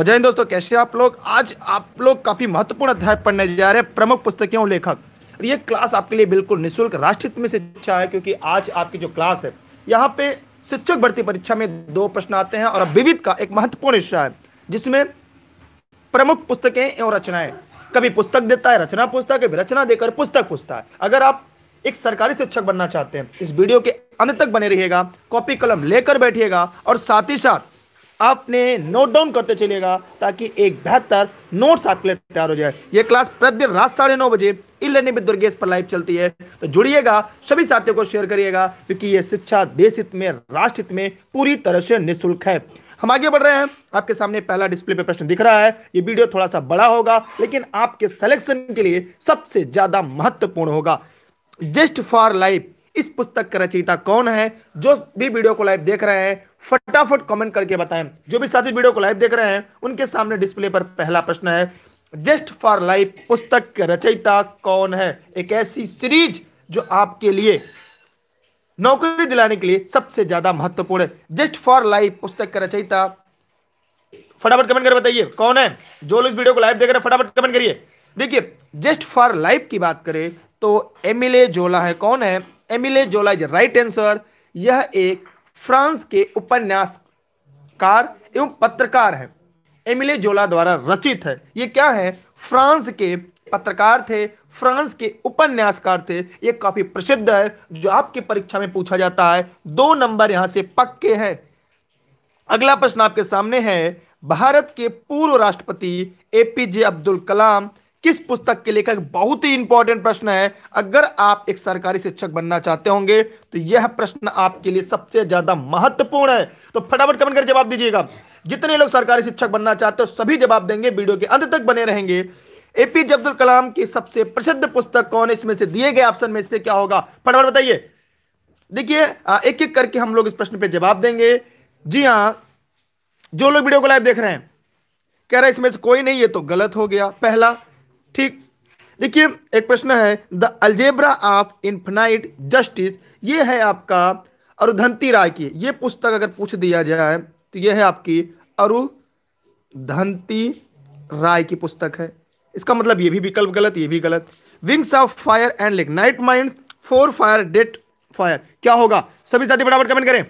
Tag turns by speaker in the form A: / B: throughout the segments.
A: जय दोस्तों कैसे आप लोग आज आप लोग काफ़ी महत्वपूर्ण अध्याय पढ़ने जा रहे हैं प्रमुख पुस्तकें लेखक और ये क्लास आपके लिए बिल्कुल निःशुल्क राष्ट्रित में शिक्षा अच्छा है क्योंकि आज आपकी जो क्लास है यहाँ पे शिक्षक भर्ती परीक्षा में दो प्रश्न आते हैं और विविध का एक महत्वपूर्ण हिस्सा है जिसमें प्रमुख पुस्तकें और रचनाएं कभी पुस्तक देता है रचना पुस्तक कभी रचना देकर पुस्तक पूछता है अगर आप एक सरकारी शिक्षक बनना चाहते हैं इस वीडियो के अंत तक बने रहिएगा कॉपी कलम लेकर बैठिएगा और साथ ही साथ आपने नोट डाउन करते चलेगा ताकि एक बेहतर नोट्स आपके लिए तैयार हो जाए ये क्लास प्रतिदिन रात साढ़े नौ बजे ई विद दुर्गेश पर लाइव चलती है तो जुड़िएगा सभी साथियों को शेयर करिएगा क्योंकि ये शिक्षा देश हित में राष्ट्र हित में पूरी तरह से निःशुल्क है हम आगे बढ़ रहे हैं आपके सामने पहला डिस्प्ले पे प्रश्न दिख रहा है ये वीडियो थोड़ा सा बड़ा होगा लेकिन आपके सिलेक्शन के लिए सबसे ज्यादा महत्वपूर्ण होगा जस्ट फॉर लाइफ इस पुस्तक का रचयिता कौन है जो भी वीडियो को लाइव देख रहे हैं फटाफट कमेंट करके बताएं जो भी साथी वीडियो को लाइव देख रहे हैं उनके सामने डिस्प्ले पर पहला प्रश्न है जस्ट फॉर लाइफ पुस्तक रचयिता कौन है एक ऐसी सीरीज जो आपके लिए नौकरी दिलाने के लिए सबसे ज्यादा महत्वपूर्ण है जस्ट फॉर लाइफ पुस्तक का रचयिता फटाफट कमेंट कर बताइए कौन है जो लोग वीडियो को लाइव देख रहे हैं फटाफट कमेंट करिए देखिए जस्ट फॉर लाइफ की बात करें तो एमिले जोला है कौन है एमिले जोला इज राइट आंसर यह एक फ्रांस के उपन्यासकार एवं पत्रकार है एमिले जोला द्वारा रचित है ये क्या है फ्रांस के पत्रकार थे फ्रांस के उपन्यासकार थे ये काफी प्रसिद्ध है जो आपके परीक्षा में पूछा जाता है दो नंबर यहां से पक्के हैं अगला प्रश्न आपके सामने है भारत के पूर्व राष्ट्रपति एपीजे अब्दुल कलाम किस पुस्तक के लेखक बहुत ही इंपॉर्टेंट प्रश्न है अगर आप एक सरकारी शिक्षक बनना चाहते होंगे तो यह प्रश्न आपके लिए सबसे ज्यादा महत्वपूर्ण है तो फटाफट कमेंट कर जवाब दीजिएगा जितने लोग सरकारी शिक्षक बनना चाहते हो सभी जवाब देंगे वीडियो के अंत तक बने रहेंगे एपीजे अब्दुल कलाम की सबसे प्रसिद्ध पुस्तक कौन है इसमें से दिए गए ऑप्शन में से क्या होगा फटाफट बताइए देखिए एक एक करके हम लोग इस प्रश्न पे जवाब देंगे जी हाँ जो लोग वीडियो को लाइव देख रहे हैं कह रहे हैं इसमें से कोई नहीं है तो गलत हो गया पहला ठीक देखिए एक प्रश्न है the algebra of infinite justice ये है आपका अरुधंती राय की ये पुस्तक अगर पूछ दिया जाए तो ये है आपकी अरुधंती राय की पुस्तक है इसका मतलब ये भी विकल्प गलत ये भी गलत wings of fire and lake night mind for fire date fire क्या होगा सभी साथी बराबर कमेंट करें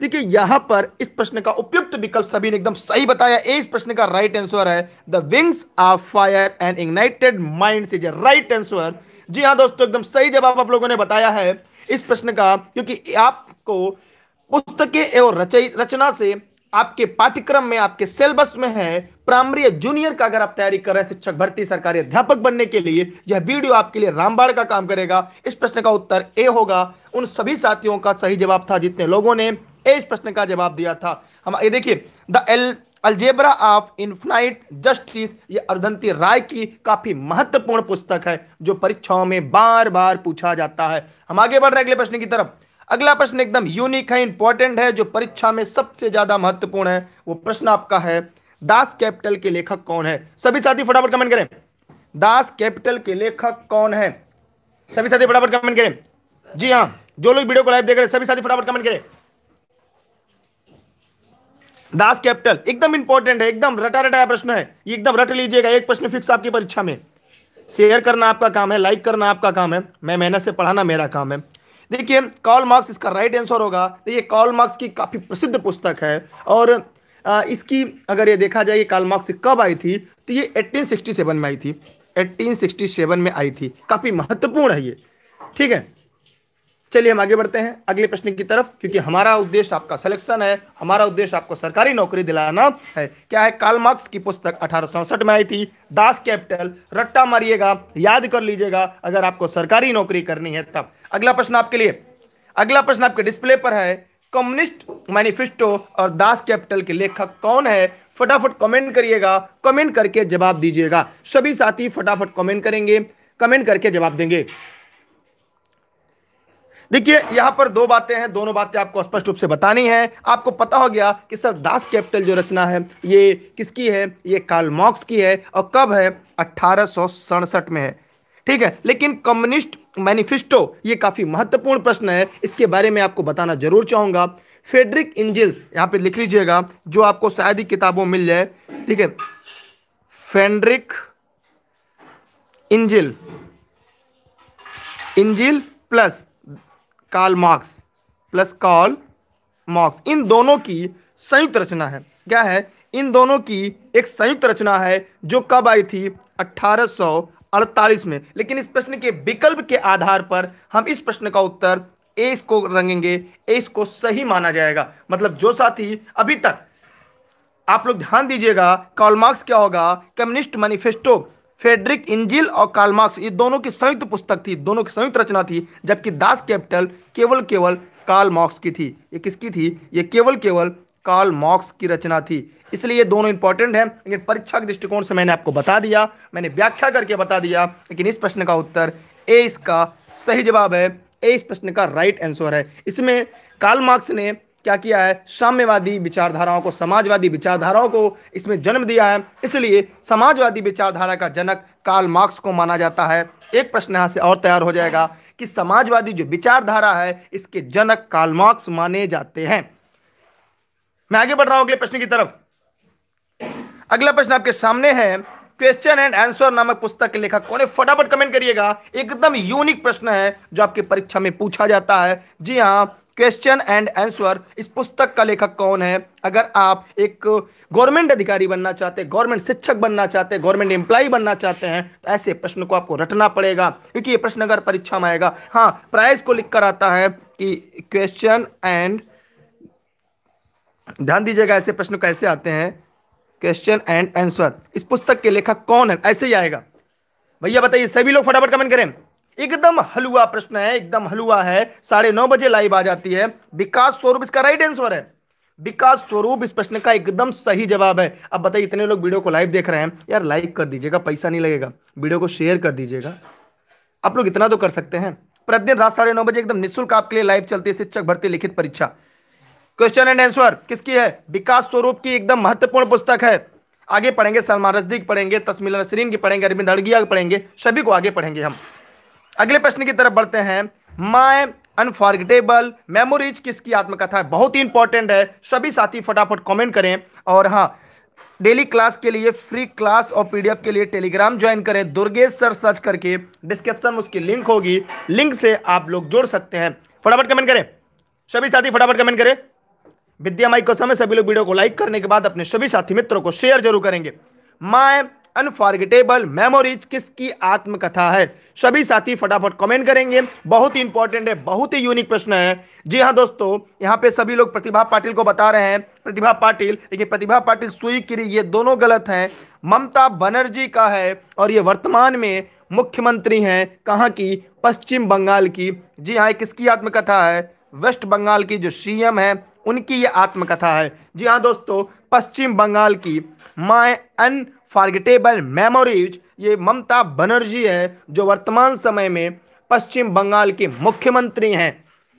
A: देखिए यहां पर इस प्रश्न का उपयुक्त विकल्प सभी ने एकदम सही बताया इस प्रश्न का राइट आंसर है the wings of fire and ignited mind is a right answer जी हाँ दोस्तों एकदम सही जवाब आप लोगों ने बताया है इस प्रश्न का क्योंकि आपको पुस्तकें एवं रचना से आपके पाठ्यक्रम में आपके सिलेबस में है प्राइमरी जूनियर का अगर आप तैयारी कर रहे हैं शिक्षक भर्ती सरकारी अध्यापक बनने के लिए यह वीडियो आपके लिए रामबाड़ का काम करेगा इस प्रश्न का उत्तर ए होगा उन सभी साथियों का सही जवाब था जितने लोगों ने इस प्रश्न का जवाब दिया था हम ये देखिए द एल अलजेबरा ऑफ इन्फिनाइट जस्टिस ये अरुदंती राय की काफी महत्वपूर्ण पुस्तक है जो परीक्षाओं में बार बार पूछा जाता है हम आगे बढ़ रहे हैं अगले प्रश्न की तरफ अगला प्रश्न एकदम यूनिक है इंपॉर्टेंट है जो परीक्षा में सबसे ज्यादा महत्वपूर्ण है वो प्रश्न आपका है दास कैपिटल के लेखक कौन है सभी साथी फटाफट कमेंट करें दास कैपिटल के लेखक कौन है सभी साथी फटाफट कमेंट करें जी हाँ जो लोग वीडियो को लाइव देख रहे हैं सभी साथी फटाफट कमेंट करें दास कैपिटल एकदम इंपॉर्टेंट है एकदम रटा रटाया प्रश्न है एकदम रट लीजिएगा एक प्रश्न फिक्स आपकी परीक्षा में शेयर करना आपका काम है लाइक करना आपका काम है मैं मेहनत से पढ़ाना मेरा काम है देखिए कॉल मार्क्स इसका राइट आंसर होगा तो ये कॉल मार्क्स की काफ़ी प्रसिद्ध पुस्तक है और इसकी अगर ये देखा जाए कॉल मार्क्स कब आई थी तो ये 1867 में आई थी 1867 में आई थी काफ़ी महत्वपूर्ण है ये ठीक है चलिए हम आगे बढ़ते हैं अगले प्रश्न की तरफ क्योंकि हमारा उद्देश्य आपका सिलेक्शन है हमारा उद्देश्य आपको सरकारी नौकरी दिलाना है क्या है काल मार्क्स की पुस्तक अठारह में आई थी दास कैपिटल रट्टा मारिएगा याद कर लीजिएगा अगर आपको सरकारी नौकरी करनी है तब अगला प्रश्न आपके लिए अगला प्रश्न आपके डिस्प्ले पर है कम्युनिस्ट मैनिफेस्टो और दास कैपिटल के लेखक कौन है फटाफट कमेंट करिएगा कमेंट करके जवाब दीजिएगा सभी साथी फटाफट कमेंट करेंगे कमेंट करके जवाब देंगे देखिए यहां पर दो बातें हैं दोनों बातें आपको स्पष्ट रूप से बतानी है आपको पता हो गया कि सर दास कैपिटल जो रचना है ये किसकी है ये कार्ल मॉक्स की है और कब है अट्ठारह में है ठीक है लेकिन कम्युनिस्ट मैनिफेस्टो ये काफ़ी महत्वपूर्ण प्रश्न है इसके बारे में आपको बताना जरूर चाहूंगा फेडरिक इंजिल्स यहां पे लिख लीजिएगा जो आपको शायद ही किताबों मिल जाए ठीक है Friedrich Engels Engels plus Karl Marx plus Karl Marx इन दोनों की संयुक्त रचना है क्या है इन दोनों की एक संयुक्त रचना है जो कब आई थी 1848 में लेकिन इस प्रश्न के विकल्प के आधार पर हम इस प्रश्न का उत्तर एस को रंगेंगे एस को सही माना जाएगा मतलब जो साथी अभी तक आप लोग ध्यान दीजिएगा कॉलमार्क्स क्या होगा कम्युनिस्ट मैनिफेस्टो फेडरिक इंजिल और कार्लमार्क्स ये दोनों की संयुक्त पुस्तक थी दोनों की संयुक्त रचना थी जबकि दास कैपिटल केवल केवल कार्ल मार्क्स की थी ये किसकी थी ये केवल केवल कार्ल मार्क्स की रचना थी इसलिए ये दोनों इंपॉर्टेंट हैं लेकिन परीक्षा के दृष्टिकोण से मैंने आपको बता दिया मैंने व्याख्या करके बता दिया लेकिन इस प्रश्न का उत्तर ए इसका सही जवाब है ए इस प्रश्न का राइट आंसर है इसमें कार्ल मार्क्स ने क्या किया है साम्यवादी विचारधाराओं को समाजवादी विचारधाराओं को इसमें जन्म दिया है इसलिए समाजवादी विचारधारा का जनक कार्ल मार्क्स को माना जाता है एक प्रश्न यहाँ से और तैयार हो जाएगा कि समाजवादी जो विचारधारा है इसके जनक कार्ल मार्क्स माने जाते हैं मैं आगे बढ़ रहा हूं अगले प्रश्न की तरफ अगला प्रश्न आपके सामने है क्वेश्चन एंड आंसर नामक पुस्तक के लेखक कौन है फटाफट कमेंट करिएगा एकदम यूनिक प्रश्न है जो आपकी परीक्षा में पूछा जाता है जी हाँ क्वेश्चन एंड आंसर इस पुस्तक का लेखक कौन है अगर आप एक गवर्नमेंट अधिकारी बनना चाहते हैं गवर्नमेंट शिक्षक बनना चाहते हैं गवर्नमेंट एम्प्लॉय बनना चाहते हैं तो ऐसे प्रश्न को आपको रटना पड़ेगा क्योंकि ये प्रश्न अगर परीक्षा में आएगा हाँ प्राइस को लिख कर आता है कि क्वेश्चन एंड ध्यान दीजिएगा ऐसे प्रश्न कैसे आते हैं क्वेश्चन एंड आंसर इस पुस्तक के लेखक कौन है ऐसे ही आएगा भैया बताइए सभी लोग फटाफट कमेंट करें एकदम हलुआ प्रश्न है एकदम हलुआ है साढ़े नौ बजे लाइव आ जाती है विकास स्वरूप इसका राइट आंसर है विकास स्वरूप इस प्रश्न का एकदम सही जवाब है अब बताइए इतने लोग वीडियो को लाइव देख रहे हैं यार लाइक कर दीजिएगा पैसा नहीं लगेगा वीडियो को शेयर कर दीजिएगा आप लोग इतना तो कर सकते हैं प्रतिदिन रात साढ़े नौ बजे एकदम निःशुल्क आपके लिए लाइव चलती है शिक्षक भर्ती लिखित परीक्षा क्वेश्चन एंड आंसर किसकी है विकास स्वरूप की एकदम महत्वपूर्ण पुस्तक है आगे पढ़ेंगे सलमान रजदी की पढ़ेंगे तस्मिल नसरीन की पढ़ेंगे अरविंद अड़गिया की पढ़ेंगे सभी को आगे पढ़ेंगे हम अगले प्रश्न की तरफ बढ़ते हैं माय अनफॉर्गेटेबल मेमोरीज किसकी आत्मकथा है बहुत ही इंपॉर्टेंट है सभी साथी फटाफट कमेंट करें और हाँ डेली क्लास के लिए फ्री क्लास और पीडीएफ के लिए टेलीग्राम ज्वाइन करें दुर्गेश सर सर्च करके डिस्क्रिप्शन में उसकी लिंक होगी लिंक से आप लोग जोड़ सकते हैं फटाफट कमेंट करें सभी साथी फटाफट कमेंट करें विद्या माई को समय सभी लोग वीडियो को लाइक करने के बाद अपने सभी साथी मित्रों को शेयर जरूर करेंगे माए अनफॉर्गेटेबल मेमोरीज किसकी आत्मकथा है सभी साथी फटाफट कमेंट करेंगे बहुत ही इंपॉर्टेंट है बहुत ही यूनिक प्रश्न है जी हाँ दोस्तों यहाँ पे सभी लोग प्रतिभा पाटिल को बता रहे हैं प्रतिभा पाटिल लेकिन प्रतिभा पाटिल किरी ये दोनों गलत हैं ममता बनर्जी का है और ये वर्तमान में मुख्यमंत्री हैं कहाँ की पश्चिम बंगाल की जी हाँ किसकी आत्मकथा है वेस्ट बंगाल की जो एम है उनकी ये आत्मकथा है जी हाँ दोस्तों पश्चिम बंगाल की माए अन फॉरगेटेबल मेमोरीज ये ममता बनर्जी है जो वर्तमान समय में पश्चिम बंगाल के मुख्यमंत्री हैं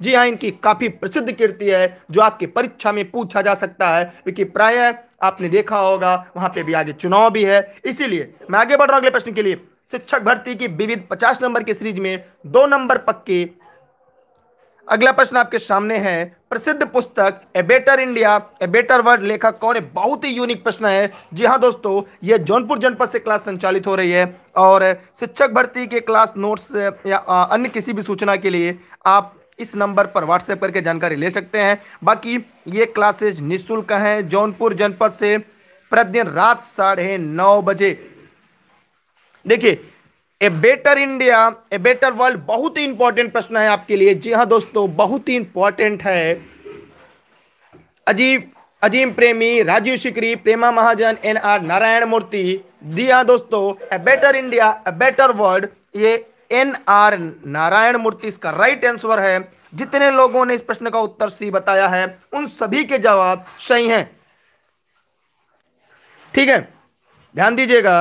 A: जी हाँ इनकी काफ़ी प्रसिद्ध कीर्ति है जो आपकी परीक्षा में पूछा जा सकता है क्योंकि प्राय आपने देखा होगा वहाँ पे भी आगे चुनाव भी है इसीलिए मैं आगे बढ़ रहा हूँ अगले प्रश्न के लिए शिक्षक भर्ती की विविध 50 नंबर की सीरीज में दो नंबर पक्के अगला प्रश्न आपके सामने है प्रसिद्ध पुस्तक a better India a better world लेखक कौन है बहुत ही यूनिक प्रश्न है जी हाँ दोस्तों यह जौनपुर जनपद से क्लास संचालित हो रही है और शिक्षक भर्ती के क्लास नोट्स या अन्य किसी भी सूचना के लिए आप इस नंबर पर व्हाट्सएप करके जानकारी ले सकते हैं बाकी ये क्लासेज निःशुल्क हैं जौनपुर जनपद से प्रतिदिन रात साढ़े नौ बजे देखिए a better India a better world बहुत ही इंपॉर्टेंट प्रश्न है आपके लिए जी हाँ दोस्तों बहुत ही इंपॉर्टेंट है अजीब अजीम प्रेमी राजीव सिकरी प्रेमा महाजन एन आर नारायण मूर्ति जी हाँ दोस्तों a better India a better world ये एन आर नारायण मूर्ति इसका राइट आंसर है जितने लोगों ने इस प्रश्न का उत्तर सी बताया है उन सभी के जवाब सही हैं ठीक है ध्यान दीजिएगा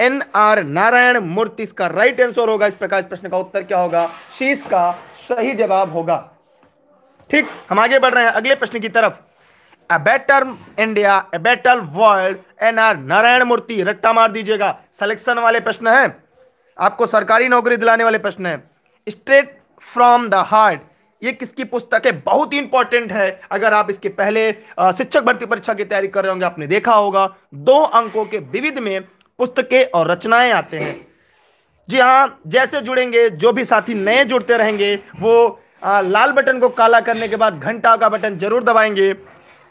A: एन आर नारायण मूर्ति इसका राइट आंसर होगा इस प्रकार इस प्रश्न का उत्तर क्या होगा शीश का सही जवाब होगा ठीक हम आगे बढ़ रहे हैं अगले प्रश्न की तरफ a better India a better world N R Narayana Murthy रट्टा मार दीजिएगा सिलेक्शन वाले प्रश्न है आपको सरकारी नौकरी दिलाने वाले प्रश्न है स्ट्रेट फ्रॉम द हार्ट ये किसकी पुस्तक है बहुत ही इंपॉर्टेंट है अगर आप इसके पहले शिक्षक भर्ती परीक्षा की तैयारी कर रहे होंगे आपने देखा होगा दो अंकों के विविध में पुस्तकें और रचनाएं आते हैं जी हाँ जैसे जुड़ेंगे जो भी साथी नए जुड़ते रहेंगे वो आ, लाल बटन को काला करने के बाद घंटा का बटन जरूर दबाएंगे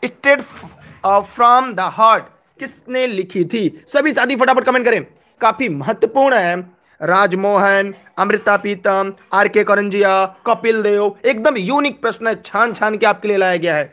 A: स्टेट फ्रॉम द हार्ट किसने लिखी थी सभी साथी फटाफट कमेंट करें काफ़ी महत्वपूर्ण है राजमोहन अमृता पीतम आर के करंजिया कपिल देव एकदम यूनिक प्रश्न छान छान के आपके लिए लाया गया है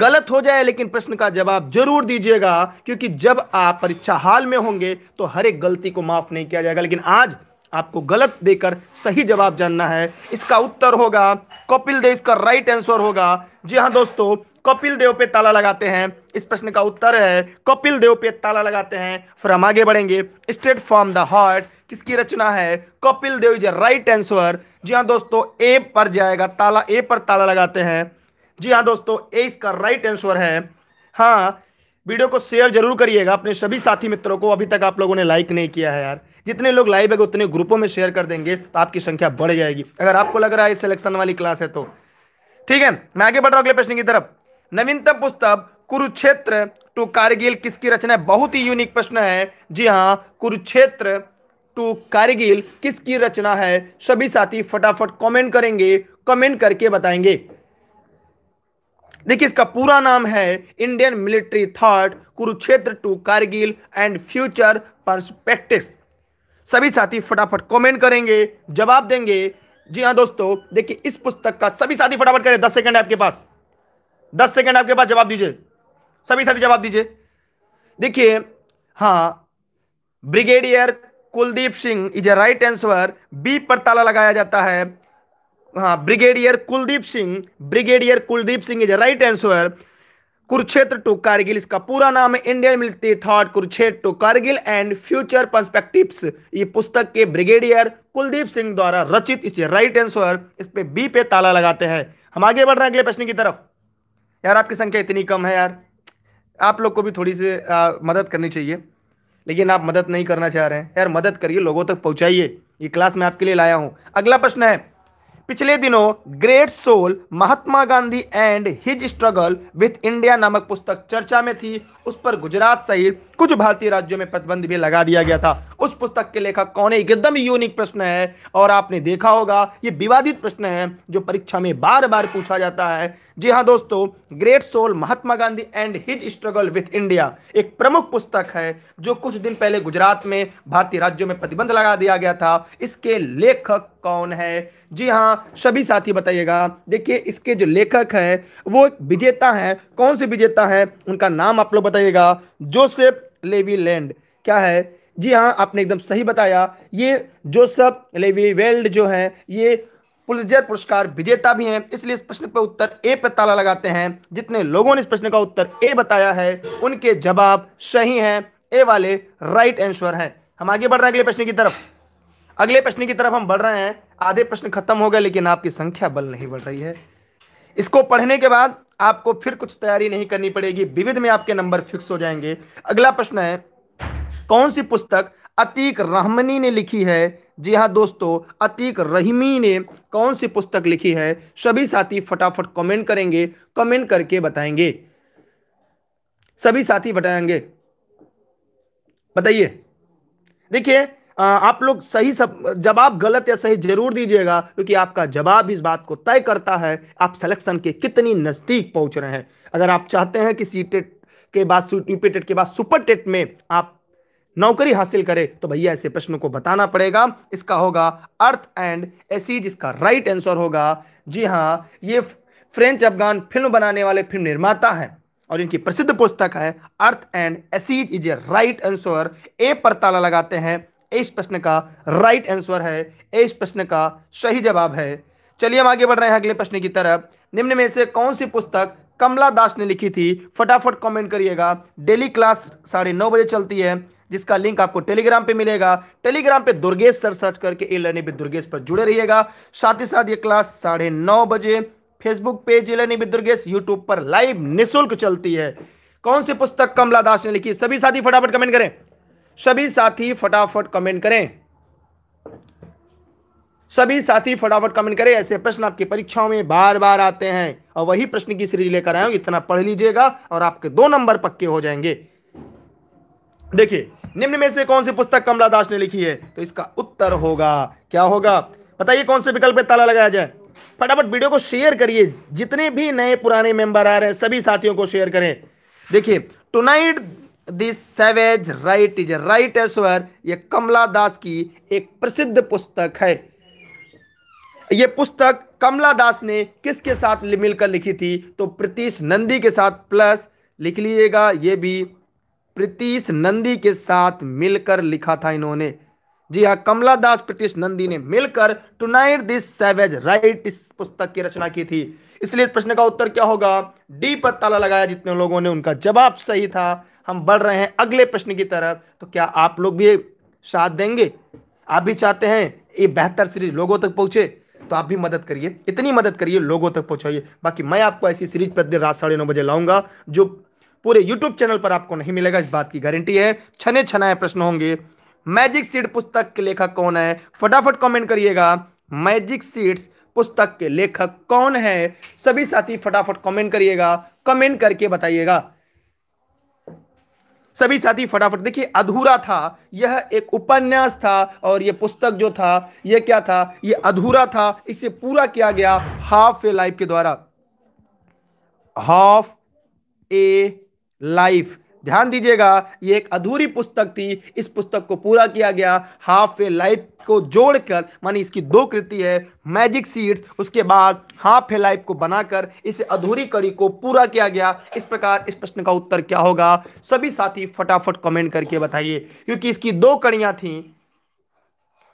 A: गलत हो जाए लेकिन प्रश्न का जवाब जरूर दीजिएगा क्योंकि जब आप परीक्षा हाल में होंगे तो हर एक गलती को माफ नहीं किया जाएगा लेकिन आज आपको गलत देकर सही जवाब जानना है इसका उत्तर होगा कपिल देव इसका राइट आंसर होगा जी हाँ दोस्तों कपिल देव पे ताला लगाते हैं इस प्रश्न का उत्तर है कपिल देव पे ताला लगाते हैं फिर हम आगे बढ़ेंगे स्टेट फ्रॉम द हार्ट किसकी रचना है Kapil Dev is right answer जी हाँ दोस्तों ए पर जाएगा ताला ए पर ताला लगाते हैं जी हाँ दोस्तों ए इसका राइट आंसर है हाँ वीडियो को शेयर जरूर करिएगा अपने सभी साथी मित्रों को अभी तक आप लोगों ने लाइक नहीं किया है यार जितने लोग लाइव है उतने ग्रुपों में शेयर कर देंगे तो आपकी संख्या बढ़ जाएगी अगर आपको लग रहा है सिलेक्शन वाली क्लास है तो ठीक है मैं आगे बढ़ रहा हूँ अगले प्रश्न की तरफ नवीनतम पुस्तक कुरुक्षेत्र टू कारगिल किसकी रचना है बहुत ही यूनिक प्रश्न है जी हाँ कुरुक्षेत्र टू कारगिल किसकी रचना है सभी साथी फटाफट कमेंट करेंगे कमेंट करके बताएंगे देखिए इसका पूरा नाम है Indian military thought Kurukshetra to Kargil and future perspectives सभी साथी फटाफट कमेंट करेंगे जवाब देंगे जी हाँ दोस्तों देखिए इस पुस्तक का सभी साथी फटाफट करें दस सेकंड आपके पास दस सेकंड आपके पास जवाब दीजिए सभी साथी जवाब दीजिए देखिए हाँ brigadier Kuldeep Singh is a right answer B पर ताला लगाया जाता है हाँ brigadier Kuldeep Singh brigadier Kuldeep Singh is right answer Kurukshetra to Kargil इसका पूरा नाम है Indian military thought Kurukshetra to Kargil and future perspectives ये पुस्तक के ब्रिगेडियर कुलदीप सिंह द्वारा रचित इसे राइट आंसर इस पे बी पे ताला लगाते हैं हम आगे बढ़ रहे हैं अगले प्रश्न की तरफ यार आपकी संख्या इतनी कम है यार आप लोग को भी थोड़ी सी मदद करनी चाहिए लेकिन आप मदद नहीं करना चाह रहे हैं यार मदद करिए लोगों तक पहुंचाइए ये क्लास में आपके लिए लाया हूं अगला प्रश्न है पिछले दिनों great soul Mahatma Gandhi and his struggle with India नामक पुस्तक चर्चा में थी उस पर गुजरात सहित कुछ भारतीय राज्यों में प्रतिबंध भी लगा दिया गया था उस पुस्तक के लेखक कौन है एकदम यूनिक प्रश्न है और आपने देखा होगा ये विवादित प्रश्न है जो परीक्षा में बार बार पूछा जाता है जी हाँ दोस्तों great soul Mahatma Gandhi and his struggle with India एक प्रमुख पुस्तक है जो कुछ दिन पहले गुजरात में भारतीय राज्यों में प्रतिबंध लगा दिया गया था इसके लेखक कौन है जी हाँ सभी साथी बताइएगा देखिए इसके जो लेखक है वो एक विजेता है कौन से विजेता है उनका नाम आप लोग बताइएगा जोसेफ लेवी लैंड क्या है जी हाँ आपने एकदम सही बताया ये जोसेफ लेवी वेल्ड जो है ये पुलजर पुरस्कार विजेता भी हैं इसलिए इस प्रश्न पर उत्तर ए पर ताला लगाते हैं जितने लोगों ने इस प्रश्न का उत्तर ए बताया है उनके जवाब सही हैं ए वाले राइट आंसर हैं हम आगे बढ़ रहे हैं अगले प्रश्न की तरफ अगले प्रश्न की तरफ हम बढ़ रहे हैं आधे प्रश्न खत्म हो गए लेकिन आपकी संख्या बल नहीं बढ़ रही है इसको पढ़ने के बाद आपको फिर कुछ तैयारी नहीं करनी पड़ेगी विविध में आपके नंबर फिक्स हो जाएंगे अगला प्रश्न है कौन सी पुस्तक अतीक रहमनी ने लिखी है जी हाँ दोस्तों अतीक रहीमी ने कौन सी पुस्तक लिखी है सभी साथी फटाफट कमेंट करेंगे कमेंट करके बताएंगे सभी साथी बताएंगे बताइए देखिए आप लोग सही सब जवाब गलत या सही जरूर दीजिएगा क्योंकि आपका जवाब इस बात को तय करता है आप सिलेक्शन के कितनी नज़दीक पहुंच रहे हैं अगर आप चाहते हैं कि सी टेट e के बाद टेट e के बाद सुपर टेट में आप नौकरी हासिल करें तो भैया ऐसे प्रश्नों को बताना पड़ेगा इसका होगा अर्थ एंड एसीज इसका राइट आंसर होगा जी हाँ ये फ्रेंच अफगान फिल्म बनाने वाले फिल्म निर्माता हैं और इनकी प्रसिद्ध पुस्तक है earth and ashes is a right answer a पर ताला लगाते हैं इस प्रश्न का राइट आंसर है इस प्रश्न का सही जवाब है चलिए हम आगे बढ़ रहे हैं अगले प्रश्न की तरफ निम्न में से कौन सी पुस्तक कमला दास ने लिखी थी फटाफट कमेंट करिएगा डेली क्लास साढ़े नौ बजे चलती है जिसका लिंक आपको टेलीग्राम पे मिलेगा टेलीग्राम पे दुर्गेश सर सर्च करके ए लर्निंग विद दुर्गेश पर जुड़े रहिएगा साथ ही साथ ये क्लास साढ़े नौ बजे Facebook page a learning with Durgesh YouTube पर लाइव निःशुल्क चलती है कौन सी पुस्तक कमला दास ने लिखी सभी साथी फटाफट कमेंट करें सभी साथी फटाफट कमेंट करें सभी साथी फटाफट कमेंट करें ऐसे प्रश्न आपकी परीक्षाओं में बार बार आते हैं और वही प्रश्न की सीरीज लेकर आए इतना पढ़ लीजिएगा और आपके दो नंबर पक्के हो जाएंगे देखिए निम्न में से कौन सी पुस्तक कमला दास ने लिखी है तो इसका उत्तर होगा क्या होगा बताइए कौन से विकल्प पे ताला लगाया जाए फटाफट वीडियो को शेयर करिए जितने भी नए पुराने मेंबर आ रहे हैं सभी साथियों को शेयर करें देखिए tonight this savage rite is right answer यह कमला दास की एक प्रसिद्ध पुस्तक है यह पुस्तक कमला दास ने किसके साथ मिलकर लिखी थी तो प्रतीश नंदी के साथ प्लस लिख लीजिएगा ये भी प्रतीश नंदी के साथ मिलकर लिखा था इन्होंने जी हाँ कमला दास प्रतीश नंदी ने मिलकर टुनाइट दिस सेवेज राइट इस पुस्तक की रचना की थी इसलिए इस प्रश्न का उत्तर क्या होगा डी पर ताला लगाया जितने लोगों ने उनका जवाब सही था हम बढ़ रहे हैं अगले प्रश्न की तरफ तो क्या आप लोग भी साथ देंगे आप भी चाहते हैं ये बेहतर सीरीज लोगों तक पहुंचे तो आप भी मदद करिए इतनी मदद करिए लोगों तक पहुंचाइए बाकी मैं आपको ऐसी सीरीज प्रतिदिन रात साढ़े नौ बजे लाऊंगा जो पूरे यूट्यूब चैनल पर आपको नहीं मिलेगा इस बात की गारंटी है छने छनाए प्रश्न होंगे मैजिक सीड पुस्तक के लेखक कौन है फटाफट कमेंट करिएगा मैजिक सीड्स पुस्तक के लेखक कौन है सभी साथी फटाफट कमेंट करिएगा कमेंट करके बताइएगा सभी साथी फटाफट देखिए अधूरा था यह एक उपन्यास था और यह पुस्तक जो था यह क्या था यह अधूरा था इसे पूरा किया गया हाफ ए लाइफ के द्वारा हाफ ए लाइफ ध्यान दीजिएगा ये एक अधूरी पुस्तक थी इस पुस्तक को पूरा किया गया हाफ ए लाइफ को जोड़कर मानी इसकी दो कृति है मैजिक सीड्स उसके बाद हाफ ए लाइफ को बनाकर इस अधूरी कड़ी को पूरा किया गया इस प्रकार इस प्रश्न का उत्तर क्या होगा सभी साथी फटाफट कमेंट करके बताइए क्योंकि इसकी दो कड़ियां थी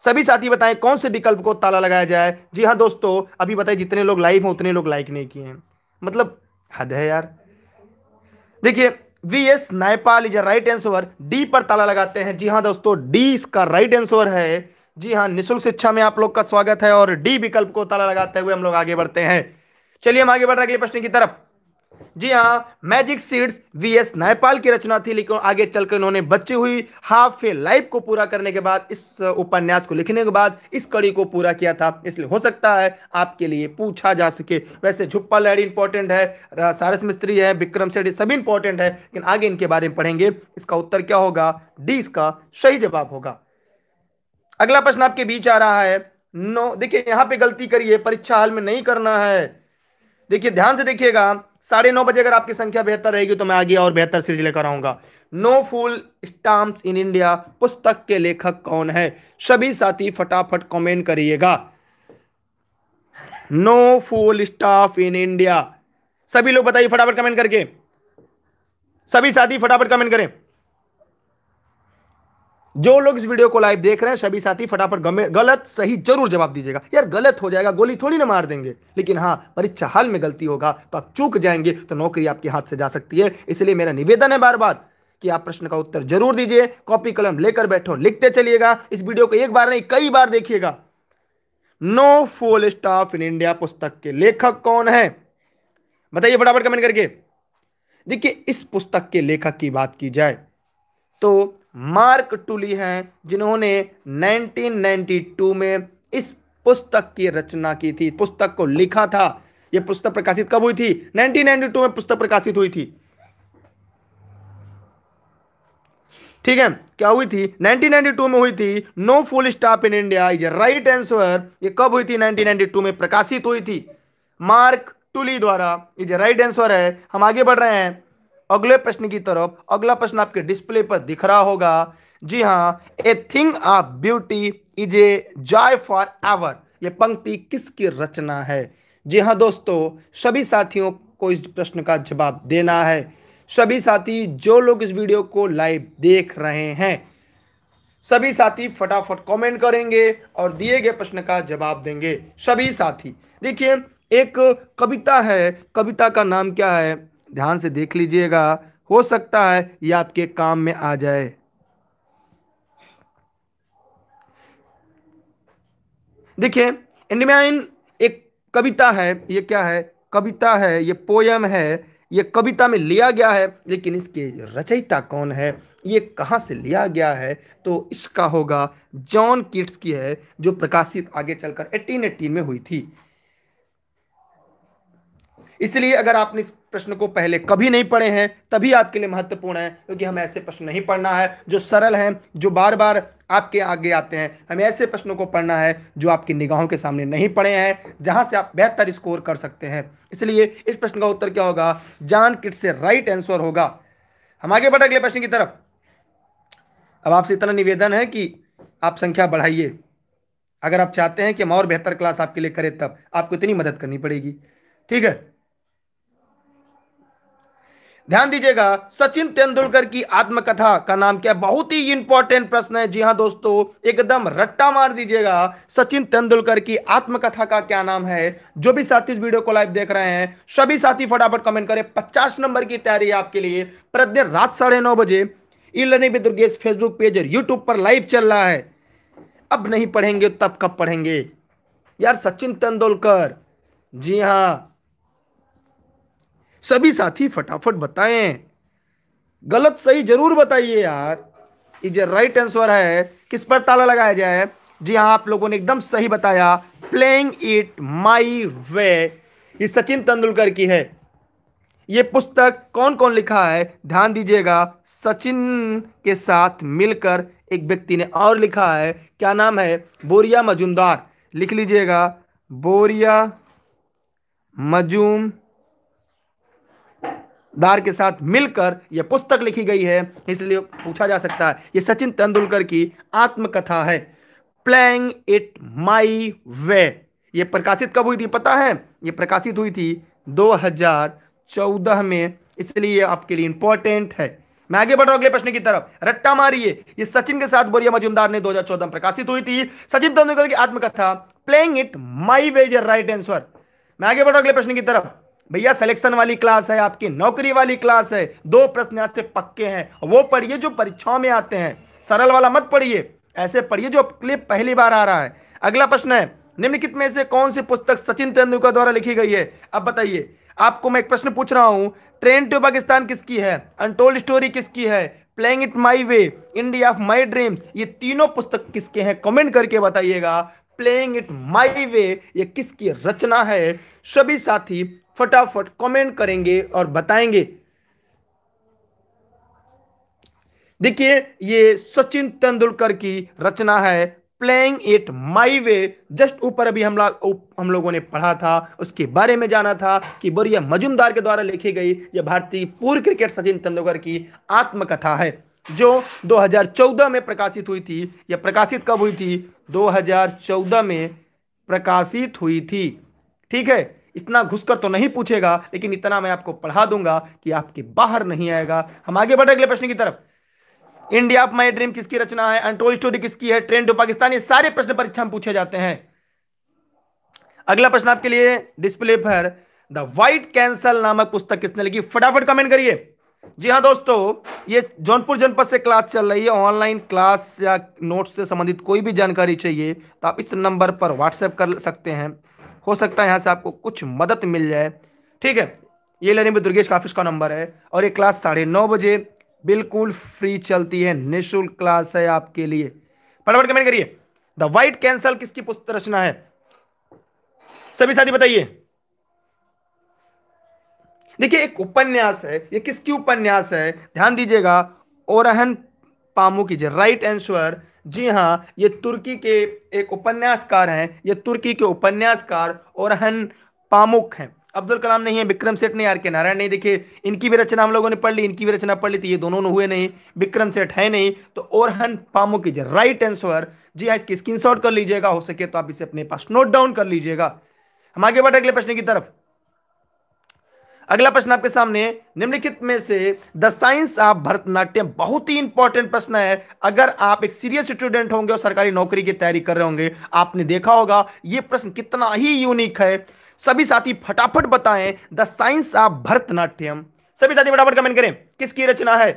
A: सभी साथी बताएं कौन से विकल्प को ताला लगाया जाए जी हाँ दोस्तों अभी बताए जितने लोग लाइव हैं उतने लोग लाइक नहीं किए हैं मतलब हद है यार देखिए V S Naipaul is right answer D पर ताला लगाते हैं जी हाँ दोस्तों डी इसका राइट आंसर है जी हाँ निःशुल्क शिक्षा में आप लोग का स्वागत है और डी विकल्प को ताला लगाते हुए हम लोग आगे बढ़ते हैं चलिए हम आगे बढ़ रहे अगले प्रश्न की तरफ जी हाँ magic seeds V S S Naipaul की रचना थी लेकिन आगे चलकर उन्होंने बची हुई हाफ ए लाइफ को पूरा करने के बाद इस उपन्यास को लिखने के बाद इस कड़ी को पूरा किया था इसलिए हो सकता है आपके लिए पूछा जा सके वैसे झुप्पा लहरी इंपॉर्टेंट है सारस मिस्त्री है विक्रम सेठी सभी इंपॉर्टेंट है लेकिन आगे इनके बारे में पढ़ेंगे इसका उत्तर क्या होगा डी इसका सही जवाब होगा अगला प्रश्न आपके बीच आ रहा है नो देखिये यहां पर गलती करिए परीक्षा हाल में नहीं करना है देखिए ध्यान से देखिएगा साढ़े नौ बजे अगर आपकी संख्या बेहतर रहेगी तो मैं आगे और बेहतर सीरीज लेकर आऊंगा no full stamps in India पुस्तक के लेखक कौन है सभी साथी फटाफट कमेंट करिएगा no full staff in India सभी लोग बताइए फटाफट कमेंट करके सभी साथी फटाफट कमेंट करें जो लोग इस वीडियो को लाइव देख रहे हैं सभी साथी फटाफट गलत सही जरूर जवाब दीजिएगा यार गलत हो जाएगा गोली थोड़ी ना मार देंगे लेकिन हाँ परीक्षा हाल में गलती होगा तो आप चूक जाएंगे तो नौकरी आपके हाथ से जा सकती है इसलिए मेरा निवेदन है बार बार कि आप प्रश्न का उत्तर जरूर दीजिए कॉपी कलम लेकर बैठो लिखते चलिएगा इस वीडियो को एक बार नहीं कई बार देखिएगा no full staff in India पुस्तक के लेखक कौन है बताइए फटाफट कमेंट करके देखिए इस पुस्तक के लेखक की बात की जाए तो मार्क टुली हैं जिन्होंने 1992 में इस पुस्तक की रचना की थी पुस्तक को लिखा था यह पुस्तक प्रकाशित कब हुई थी 1992 में पुस्तक प्रकाशित हुई थी ठीक है क्या हुई थी 1992 में हुई थी no full stop in India is right answer ये कब हुई थी 1992 में प्रकाशित हुई थी मार्क टुली द्वारा ये राइट आंसर है हम आगे बढ़ रहे हैं अगले प्रश्न की तरफ अगला प्रश्न आपके डिस्प्ले पर दिख रहा होगा जी हाँ a thing of beauty is a joy forever ये पंक्ति किसकी रचना है जी हाँ दोस्तों सभी साथियों को इस प्रश्न का जवाब देना है सभी साथी जो लोग इस वीडियो को लाइव देख रहे हैं सभी साथी फटाफट कमेंट करेंगे और दिए गए प्रश्न का जवाब देंगे सभी साथी देखिए एक कविता है कविता का नाम क्या है ध्यान से देख लीजिएगा हो सकता है ये आपके काम में आ जाए देखिए इंडिमाइन एक कविता है ये क्या है कविता है ये पोयम है ये कविता में लिया गया है लेकिन इसके रचयिता कौन है ये कहाँ से लिया गया है तो इसका होगा जॉन किट्स की है जो प्रकाशित आगे चलकर 1818 में हुई थी इसलिए अगर आपने इस प्रश्न को पहले कभी नहीं पढ़े हैं तभी आपके लिए महत्वपूर्ण है क्योंकि हमें ऐसे प्रश्न नहीं पढ़ना है जो सरल हैं जो बार बार आपके आगे आते हैं हमें ऐसे प्रश्नों को पढ़ना है जो आपकी निगाहों के सामने नहीं पड़े हैं जहां से आप बेहतर स्कोर कर सकते हैं इसलिए इस प्रश्न का उत्तर क्या होगा जान किट से राइट आंसर होगा हम आगे बढ़े अगले प्रश्न की तरफ अब आपसे इतना निवेदन है कि आप संख्या बढ़ाइए अगर आप चाहते हैं कि हम और बेहतर क्लास आपके लिए करें तब आपको इतनी मदद करनी पड़ेगी ठीक है ध्यान दीजिएगा सचिन तेंदुलकर की आत्मकथा का नाम क्या बहुत ही इंपॉर्टेंट प्रश्न है जी हाँ दोस्तों एकदम रट्टा मार दीजिएगा सचिन तेंदुलकर की आत्मकथा का क्या नाम है जो भी साथी इस वीडियो को लाइव देख रहे हैं सभी साथी फटाफट कमेंट करें पचास नंबर की तैयारी आपके लिए प्रतिदिन रात साढ़े नौ बजे E learning Durgesh Facebook page और यूट्यूब पर लाइव चल रहा है अब नहीं पढ़ेंगे तब कब पढ़ेंगे यार सचिन तेंदुलकर जी हाँ सभी साथी फटाफट बताएं गलत सही जरूर बताइए यार इज राइट आंसर है किस पर ताला लगाया जाए जी हाँ आप लोगों ने एकदम सही बताया प्लेइंग इट माई वे ये सचिन तेंदुलकर की है ये पुस्तक कौन कौन लिखा है ध्यान दीजिएगा सचिन के साथ मिलकर एक व्यक्ति ने और लिखा है क्या नाम है बोरिया मजुमदार लिख लीजिएगा बोरिया मजूम दार के साथ मिलकर यह पुस्तक लिखी गई है इसलिए पूछा जा सकता है ये सचिन तेंदुलकर की आत्मकथा है प्लैंग इट माई वे ये प्रकाशित कब हुई थी पता है ये प्रकाशित हुई थी 2014 में इसलिए आपके लिए इंपॉर्टेंट है मैं आगे बढ़ रहा हूं अगले प्रश्न की तरफ रट्टा मारिए ये सचिन के साथ बोरिया मजुमदार ने 2014 में प्रकाशित हुई थी सचिन तेंदुलकर की आत्मकथा playing it my way right answer मैं आगे बढ़ रहा हूं अगले प्रश्न की तरफ भैया सिलेक्शन वाली क्लास है आपकी नौकरी वाली क्लास है दो प्रश्न यहाँ से पक्के हैं वो पढ़िए जो परीक्षाओं में आते हैं सरल वाला मत पढ़िए ऐसे पढ़िए जो क्लिप पहली बार आ रहा है अगला प्रश्न है निम्नलिखित में से कौन सी पुस्तक सचिन तेंदुलकर द्वारा लिखी गई है अब बताइए आपको मैं एक प्रश्न पूछ रहा हूं ट्रेन टू पाकिस्तान किसकी है अनटोल्ड स्टोरी किसकी है playing it my way India of my dreams ये तीनों पुस्तक किसके हैं कमेंट करके बताइएगा प्लेइंग इट माई वे ये किसकी रचना है सभी साथी फटाफट कमेंट करेंगे और बताएंगे देखिए ये सचिन तेंदुलकर की रचना है playing it my way just ऊपर अभी हम हम लोगों ने पढ़ा था उसके बारे में जाना था कि बोरिया मजुमदार के द्वारा लिखी गई यह भारतीय पूर्व क्रिकेट सचिन तेंदुलकर की आत्मकथा है जो 2014 में प्रकाशित हुई थी यह प्रकाशित कब हुई थी 2014 में प्रकाशित हुई थी ठीक है इतना घुसकर तो नहीं पूछेगा लेकिन इतना मैं आपको पढ़ा दूंगा कि आपके बाहर नहीं आएगा हम आगे बढ़े अगले प्रश्न की तरफ इंडिया ऑफ माई ड्रीम किसकी रचना है अनटोल स्टोरी किसकी है ट्रेन टू पाकिस्तान ये सारे प्रश्न परीक्षा में पूछे जाते हैं अगला प्रश्न आपके लिए डिस्प्ले पर द व्हाइट कैंसल नामक पुस्तक किसने लिखी फटाफट कमेंट करिए जी हाँ दोस्तों ये जौनपुर जनपद से क्लास चल रही है ऑनलाइन क्लास या नोट्स से संबंधित कोई भी जानकारी चाहिए तो आप इस नंबर पर व्हाट्सएप कर सकते हैं हो सकता है यहाँ से आपको कुछ मदद मिल जाए ठीक है ये लर्निंग विद दुर्गेश काफिश का नंबर है और ये क्लास साढ़े नौ बजे बिल्कुल फ्री चलती है निःशुल्क क्लास है आपके लिए फटाफट कमेंट करिए द वाइट कैंसल किसकी पुस्तक रचना है सभी साथी बताइए देखिए एक उपन्यास है ये किसकी उपन्यास है ध्यान दीजिएगा ओरहन पामू कीजिए राइट आंसर जी हाँ ये तुर्की के एक उपन्यासकार हैं ये तुर्की के उपन्यासकार औरहन पामुक हैं अब्दुल कलाम नहीं है विक्रम सेठ नहीं आर के नारायण नहीं देखिए इनकी भी रचना हम लोगों ने पढ़ ली इनकी भी रचना पढ़ ली थी तो ये दोनों हुए नहीं विक्रम सेठ है नहीं तो Orhan Pamuk is right answer जी हाँ इसकी स्क्रीन कर लीजिएगा हो सके तो आप इसे अपने पास नोट डाउन कर लीजिएगा हम आगे बढ़े अगले प्रश्न की तरफ अगला प्रश्न आपके सामने निम्नलिखित में से द साइंस ऑफ भरतनाट्यम बहुत ही इंपॉर्टेंट प्रश्न है अगर आप एक सीरियस स्टूडेंट होंगे और सरकारी नौकरी की तैयारी कर रहे होंगे आपने देखा होगा ये प्रश्न कितना ही यूनिक है सभी साथी फटाफट बताएं द साइंस ऑफ भरतनाट्यम सभी साथी फटाफट कमेंट करें किसकी रचना है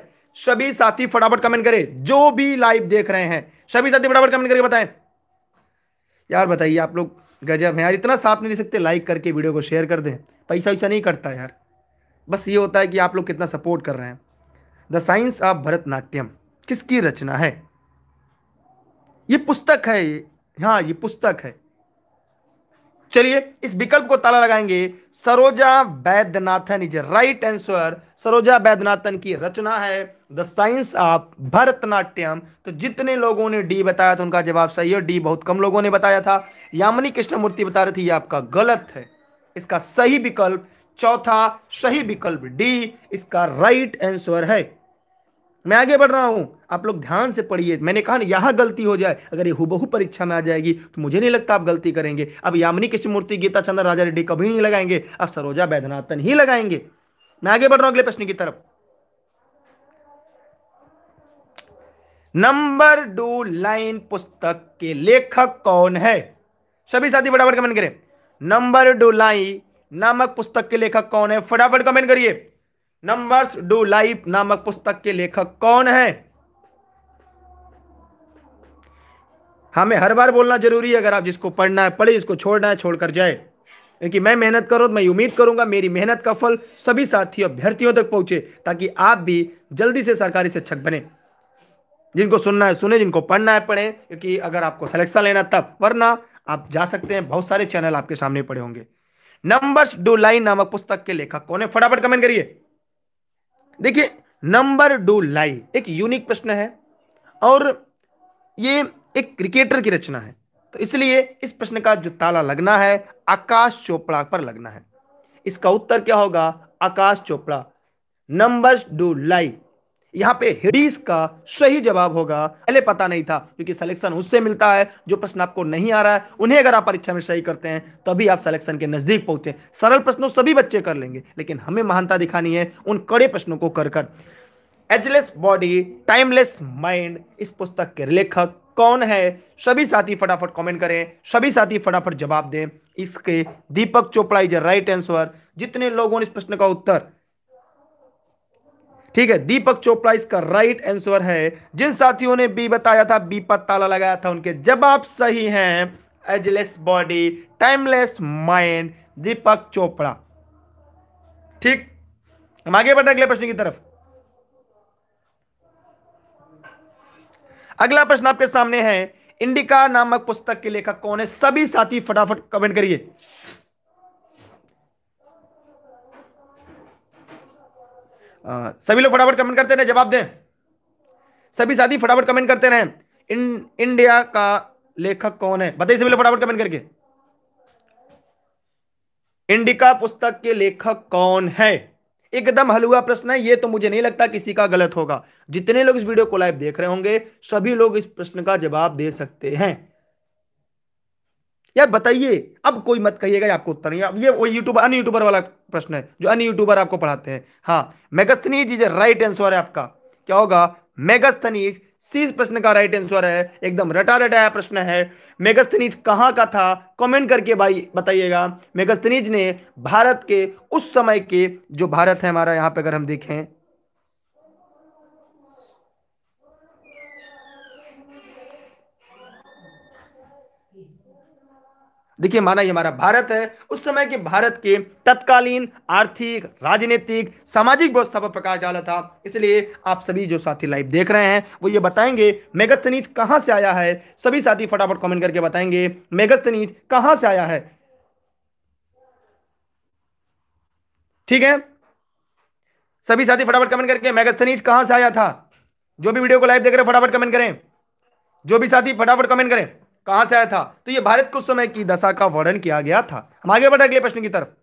A: सभी साथी फटाफट कमेंट करें जो भी लाइव देख रहे हैं सभी साथी फटाफट कमेंट करके बताएं यार बताइए आप लोग गजब है यार इतना साथ नहीं दे सकते लाइक करके वीडियो को शेयर कर दें पैसा वैसा नहीं करता यार बस ये होता है कि आप लोग कितना सपोर्ट कर रहे हैं द साइंस ऑफ भरतनाट्यम किसकी रचना है ये पुस्तक है ये हाँ ये पुस्तक है चलिए इस विकल्प को ताला लगाएंगे Saroja Vaidyanathan is right answer Saroja Vaidyanathan की रचना है द साइंस ऑफ भरतनाट्यम तो जितने लोगों ने डी बताया था उनका जवाब सही है डी बहुत कम लोगों ने बताया था यामिनी कृष्णमूर्ति बता रही थी ये आपका गलत है इसका सही विकल्प चौथा सही विकल्प डी इसका राइट आंसर है मैं आगे बढ़ रहा हूं आप लोग ध्यान से पढ़िए मैंने कहा यहां गलती हो जाए अगर ये हुबहू परीक्षा में आ जाएगी तो मुझे नहीं लगता आप गलती करेंगे अब यामिनी कृष्णमूर्ति गीता चंद्र राजा रेड्डी कभी नहीं लगाएंगे अब सरोजा बैधनाथन ही लगाएंगे मैं आगे बढ़ रहा हूं अगले प्रश्न की तरफ नंबर डू लाइन पुस्तक के लेखक कौन है सभी साथी बड़ा कमेंट करें नंबर डू लाइन नामक पुस्तक के लेखक कौन है फटाफट कमेंट करिए नंबर्स डू लाइफ नामक पुस्तक के लेखक कौन है हमें हर बार बोलना जरूरी है अगर आप जिसको पढ़ना है पढ़े जिसको छोड़ना है छोड़कर जाए क्योंकि मैं मेहनत करो तो मैं उम्मीद करूंगा मेरी मेहनत का फल सभी साथी अभ्यर्थियों तक पहुंचे ताकि आप भी जल्दी से सरकारी शिक्षक बने जिनको सुनना है सुने जिनको पढ़ना है पढ़े क्योंकि अगर आपको सिलेक्शन लेना तब वरना आप जा सकते हैं बहुत सारे चैनल आपके सामने पड़े होंगे नंबर्स डू लाई नामक पुस्तक के लेखक कौन है फटाफट कमेंट करिए देखिए नंबर डू लाई एक यूनिक प्रश्न है और ये एक क्रिकेटर की रचना है तो इसलिए इस प्रश्न का जो ताला लगना है आकाश चोपड़ा पर लगना है इसका उत्तर क्या होगा Aakash Chopra numbers do lie यहाँ पे हिडीस का सही जवाब होगा पहले पता नहीं था क्योंकि सिलेक्शन उससे मिलता है जो प्रश्न आपको नहीं आ रहा है उन्हें अगर आप परीक्षा में सही करते हैं तभी आप सिलेक्शन के नजदीक पहुंचे सरल प्रश्नों सभी बच्चे कर लेंगे लेकिन हमें महानता दिखानी है उन कड़े प्रश्नों को कर कर एजलेस बॉडी टाइमलेस माइंड इस पुस्तक के लेखक कौन है सभी साथी फटाफट कॉमेंट करें सभी साथी फटाफट जवाब दें इसके Deepak Chopra is right answer जितने लोगों ने इस प्रश्न का उत्तर ठीक है दीपक चोपड़ा इसका राइट आंसर है जिन साथियों ने बी बताया था बी पर ताला लगाया था उनके जवाब सही हैं ageless body timeless mind Deepak Chopra ठीक हम आगे बढ़ते अगले प्रश्न की तरफ अगला प्रश्न आपके सामने है इंडिका नामक पुस्तक के लेखक कौन है सभी साथी फटाफट कमेंट करिए सभी लोग फटाफट कमेंट करते रहे जवाब दें सभी साथी फटाफट कमेंट करते रहे इन इंडिया का लेखक कौन है बताइए सभी लोग फटाफट कमेंट करके इंडिका पुस्तक के लेखक कौन है एकदम हलुआ प्रश्न है ये तो मुझे नहीं लगता किसी का गलत होगा जितने लोग इस वीडियो को लाइव देख रहे होंगे सभी लोग इस प्रश्न का जवाब दे सकते हैं यार बताइए अब कोई मत कहिएगा आपको उत्तर नहीं ये वो यूट्यूबर अन यूट्यूबर वाला प्रश्न है जो अन यूट्यूबर आपको पढ़ाते हैं हाँ मेगस्थनीज इज राइट आंसर है आपका क्या होगा मेगस्थनीज सी प्रश्न का राइट आंसर है एकदम रटा रटाया प्रश्न है मेगस्थनीज कहाँ का था कमेंट करके भाई बताइएगा मेगस्थनीज ने भारत के उस समय के जो भारत है हमारा यहाँ पे अगर हम देखें देखिए माना ये हमारा भारत है उस समय के भारत के तत्कालीन आर्थिक राजनीतिक सामाजिक व्यवस्था पर प्रकाश डाला था इसलिए आप सभी जो साथी लाइव देख रहे हैं वो ये बताएंगे मेगस्तनीज कहाँ से आया है सभी साथी फटाफट कमेंट करके बताएंगे मेगस्तनीज कहाँ से आया है ठीक है सभी साथी फटाफट कमेंट करके मेगस्थनीज कहां से आया था जो भी वीडियो को लाइव देख रहे फटाफट कमेंट करें जो भी साथी फटाफट कमेंट करें कहां से आया था तो ये भारत कुछ समय की दशा का वर्णन किया गया था हम आगे बढ़े अगले प्रश्न की तरफ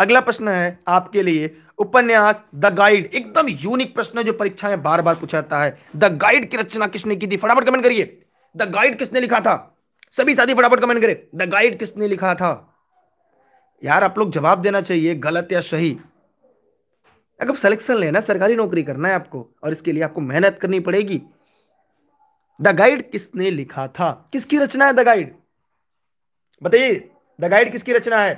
A: अगला प्रश्न है आपके लिए उपन्यास द गाइड एकदम यूनिक प्रश्न जो परीक्षा में बार बार पूछा जाता है द गाइड की रचना किसने की थी फटाफट कमेंट करिए द गाइड किसने लिखा था सभी साथी फटाफट कमेंट करें द गाइड किसने लिखा था यार आप लोग जवाब देना चाहिए गलत या सही अगर सिलेक्शन लेना सरकारी नौकरी करना है आपको और इसके लिए आपको मेहनत करनी पड़ेगी द गाइड किसने लिखा था किसकी रचना है द गाइड बताइए द गाइड किसकी रचना है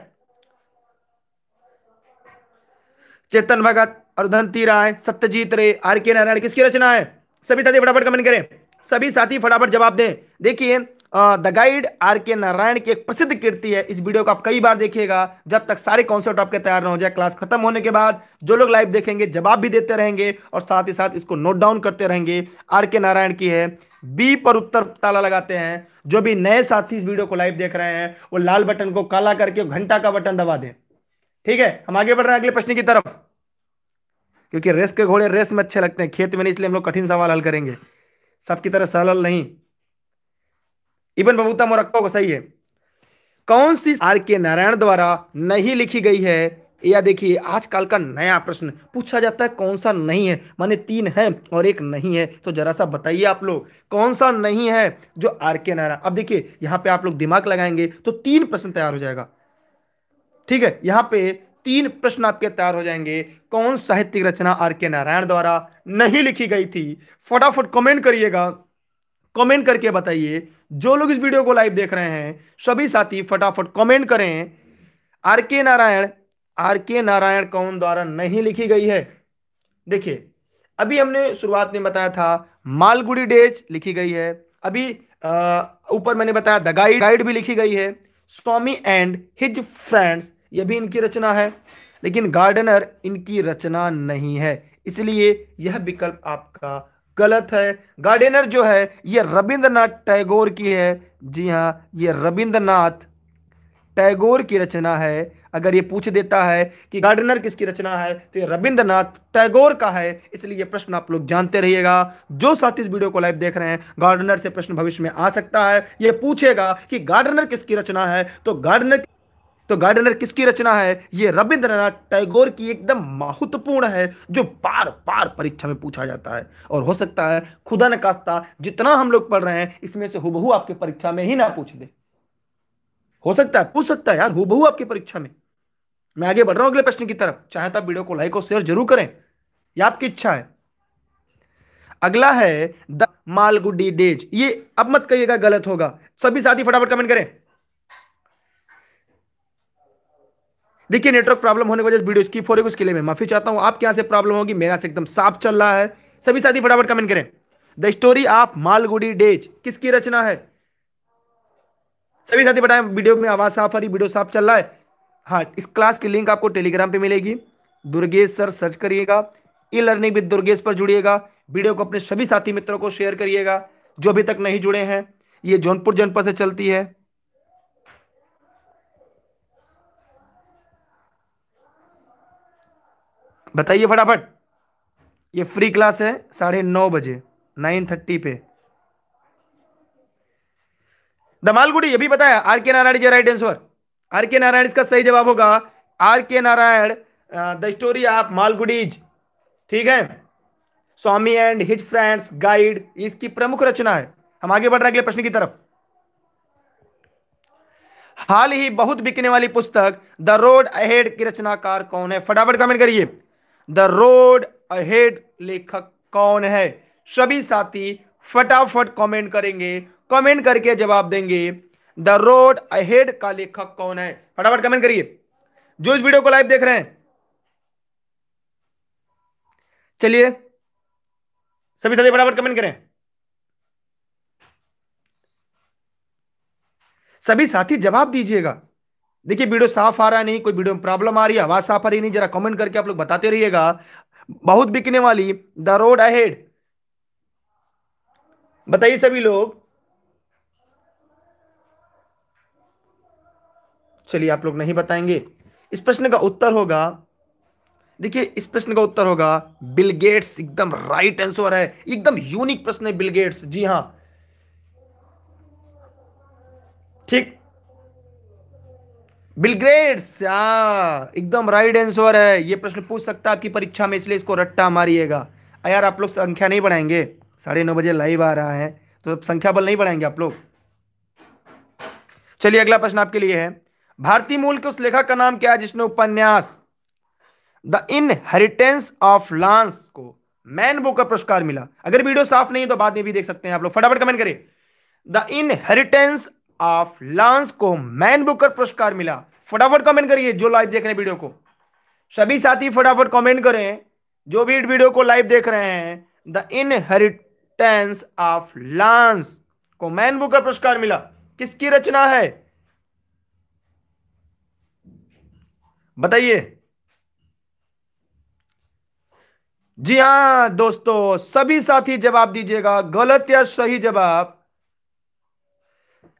A: चेतन भगत अरुधंती राय सत्यजीत रे आर के नारायण किसकी रचना है सभी साथी फटाफट कमेंट करें सभी साथी फटाफट जवाब दें देखिए the guide are K Narayan की एक प्रसिद्ध कृति है इस वीडियो को आप कई बार देखिएगा जब तक सारे कॉन्सेप्ट आपके तैयार ना हो जाए क्लास खत्म होने के बाद जो लोग लाइव देखेंगे जवाब भी देते रहेंगे और साथ ही साथ इसको नोट डाउन करते रहेंगे आर के नारायण की है बी पर उत्तर ताला लगाते हैं जो भी नए साथी इस वीडियो को लाइव देख रहे हैं वो लाल बटन को काला करके घंटा का बटन दबा दें ठीक है हम आगे बढ़ रहे हैं अगले प्रश्न की तरफ क्योंकि रेस के घोड़े रेस में अच्छे लगते हैं खेत में नहीं इसलिए हम लोग कठिन सवाल हल करेंगे सबकी तरह सरल नहीं इवन बबूता मोरक्को को सही है कौन सी आर के नारायण द्वारा नहीं लिखी गई है या देखिए आजकल का नया प्रश्न पूछा जाता है कौन सा नहीं है माने तीन है और एक नहीं है तो जरा सा बताइए आप लोग कौन सा नहीं है जो आर के नारायण अब देखिए यहां पे आप लोग दिमाग लगाएंगे तो तीन प्रश्न तैयार हो जाएगा ठीक है यहां पे तीन प्रश्न आपके तैयार हो जाएंगे कौन साहित्यिक रचना आर के नारायण द्वारा नहीं लिखी गई थी फटाफट कॉमेंट करिएगा कॉमेंट करके बताइए जो लोग इस वीडियो को लाइव देख रहे हैं सभी साथी फटाफट कॉमेंट करें are K Narayan are K Narayan कौन द्वारा नहीं लिखी गई है देखिए अभी हमने शुरुआत में बताया था मालगुड़ी डेज लिखी गई है अभी ऊपर मैंने बताया द गाइड गाइड भी लिखी गई है स्वामी एंड हिज फ्रेंड्स यह भी इनकी रचना है लेकिन गार्डनर इनकी रचना नहीं है इसलिए यह विकल्प आपका गलत है गार्डनर जो है यह रविंद्रनाथ टैगोर की है जी हाँ ये रविंद्रनाथ टैगोर की रचना है अगर ये पूछ देता है कि गार्डनर किसकी रचना है तो ये रविंद्रनाथ टैगोर का है इसलिए ये प्रश्न आप लोग जानते रहिएगा जो साथ इस वीडियो को लाइव देख रहे हैं गार्डनर से प्रश्न भविष्य में आ सकता है ये पूछेगा कि गार्डनर किसकी रचना है तो गार्डनर तो गार्डनर किसकी रचना है ये रविंद्रनाथ टैगोर की एकदम महत्वपूर्ण है जो बार बार परीक्षा में पूछा जाता है और हो सकता है खुदा न कास्ता जितना हम लोग पढ़ रहे हैं इसमें से हुबहू आपकी परीक्षा में ही ना पूछ दे हो सकता है पूछ सकता है यार हुबहू आपकी परीक्षा में मैं आगे बढ़ रहा हूं अगले प्रश्न की तरफ चाहे तो आप वीडियो को लाइक और शेयर जरूर करें यह आपकी इच्छा है अगला है द मालगुडी डेज ये अब मत कहिएगा गलत होगा सभी साथी फटाफट कमेंट करें देखिए नेटवर्क प्रॉब्लम होने की वजह से वीडियो स्किप हो रही है उसके लिए मैं माफी चाहता हूं आप क्या से प्रॉब्लम होगी मेरा से एकदम साफ चल रहा है सभी साथी फटाफट कमेंट करें the story of Malgudi days किसकी रचना है सभी साथी बताएं वीडियो में आवाज साफ आ रही वीडियो साफ चल रहा है हाँ इस क्लास की लिंक आपको टेलीग्राम पे मिलेगी दुर्गेश सर सर्च करिएगा ई लर्निंग विद दुर्गेश पर जुड़िएगा वीडियो को अपने सभी साथी मित्रों को शेयर करिएगा जो अभी तक नहीं जुड़े हैं ये जौनपुर जनपद से चलती है बताइए फटाफट ये फ्री क्लास है साढ़े नौ बजे नाइन थर्टी पे दमालगुड़ी ये भी बताया R K Narayan ji right answer R K Narayan इसका सही जवाब होगा R K Narayan the story of Malgudi's ठीक है Swami and his friends guide इसकी प्रमुख रचना है हम आगे बढ़ रहे हैं अगले प्रश्न की तरफ हाल ही बहुत बिकने वाली पुस्तक द रोड अहेड की रचनाकार कौन है फटाफट कमेंट करिए द रोड अहेड लेखक कौन है सभी साथी फटाफट कमेंट करेंगे कमेंट करके जवाब देंगे द रोड अहेड का लेखक कौन है फटाफट कमेंट करिए जो इस वीडियो को लाइव देख रहे हैं चलिए सभी साथी फटाफट कमेंट करें सभी साथी जवाब दीजिएगा देखिए वीडियो साफ आ रहा नहीं कोई वीडियो में प्रॉब्लम आ रही है आवाज साफ आ रही नहीं जरा कमेंट करके आप लोग बताते रहिएगा बहुत बिकने वाली द रोड अहेड बताइए सभी लोग चलिए आप लोग नहीं बताएंगे इस प्रश्न का उत्तर होगा देखिए इस प्रश्न का उत्तर होगा बिल गेट्स एकदम राइट आंसर है एकदम यूनिक प्रश्न है बिल गेट्स जी हां ठीक बिल गेट्स हाँ, एकदम राइट आंसर है यह प्रश्न पूछ सकता है आपकी परीक्षा में इसलिए इसको रट्टा मारिएगा यार आप लोग संख्या नहीं बढ़ाएंगे साढ़े नौ बजे लाइव आ रहा है तो संख्या बल नहीं बढ़ाएंगे आप लोग चलिए अगला प्रश्न आपके लिए है भारतीय मूल के उस लेखक का नाम क्या है जिसने उपन्यास द इनहेरिटेंस ऑफ लांस को मैन बुक का पुरस्कार मिला अगर वीडियो साफ नहीं तो बाद में भी देख सकते हैं आप लोग फटाफट कमेंट करिए द इनहेरिटेंस ऑफ लांस को मैन बुकर पुरस्कार मिला फटाफट कमेंट करिए जो लाइव देख रहे हैं वीडियो को सभी साथी फटाफट कमेंट करें जो भी वीडियो को लाइव देख रहे हैं द इनहेरिटेंस ऑफ लांस को मैन बुकर पुरस्कार मिला किसकी रचना है बताइए जी हां दोस्तों सभी साथी जवाब दीजिएगा गलत या सही जवाब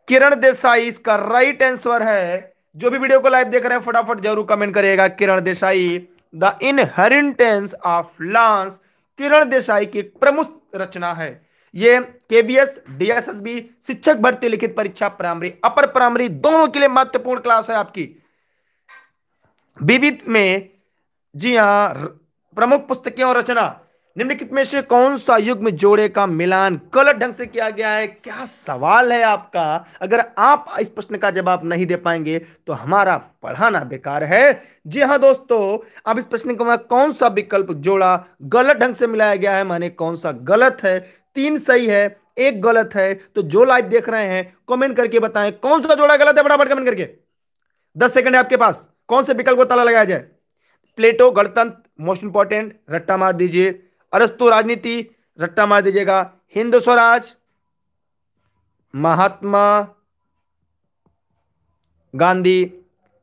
A: किरण देसाई इसका राइट आंसर है जो भी वीडियो को लाइव देख रहे हैं फटाफट जरूर कमेंट करिएगा Kiran Desai the inheritance of loss Kiran Desai की प्रमुख रचना है ये केबीएस डीएसएसबी शिक्षक भर्ती लिखित परीक्षा प्राइमरी अपर प्राइमरी दोनों के लिए महत्वपूर्ण क्लास है आपकी विविध में जी हाँ प्रमुख पुस्तकें और रचना निम्नलिखित में से कौन सा युग में जोड़े का मिलान गलत ढंग से किया गया है क्या सवाल है आपका अगर आप इस प्रश्न का जवाब नहीं दे पाएंगे तो हमारा पढ़ाना बेकार है जी हाँ दोस्तों अब इस प्रश्न को कौन सा विकल्प जोड़ा गलत ढंग से मिलाया गया है माने कौन सा गलत है तीन सही है एक गलत है तो जो लाइव देख रहे हैं कॉमेंट करके बताएं कौन सा जोड़ा गलत है बड़ा फटाफट कमेंट करके दस सेकेंड है आपके पास कौन से विकल्प को ताला लगाया जाए प्लेटो गणतंत्र मोस्ट इंपॉर्टेंट रट्टा मार दीजिए अरस्तु राजनीति रट्टा मार दीजिएगा हिंदू स्वराज महात्मा गांधी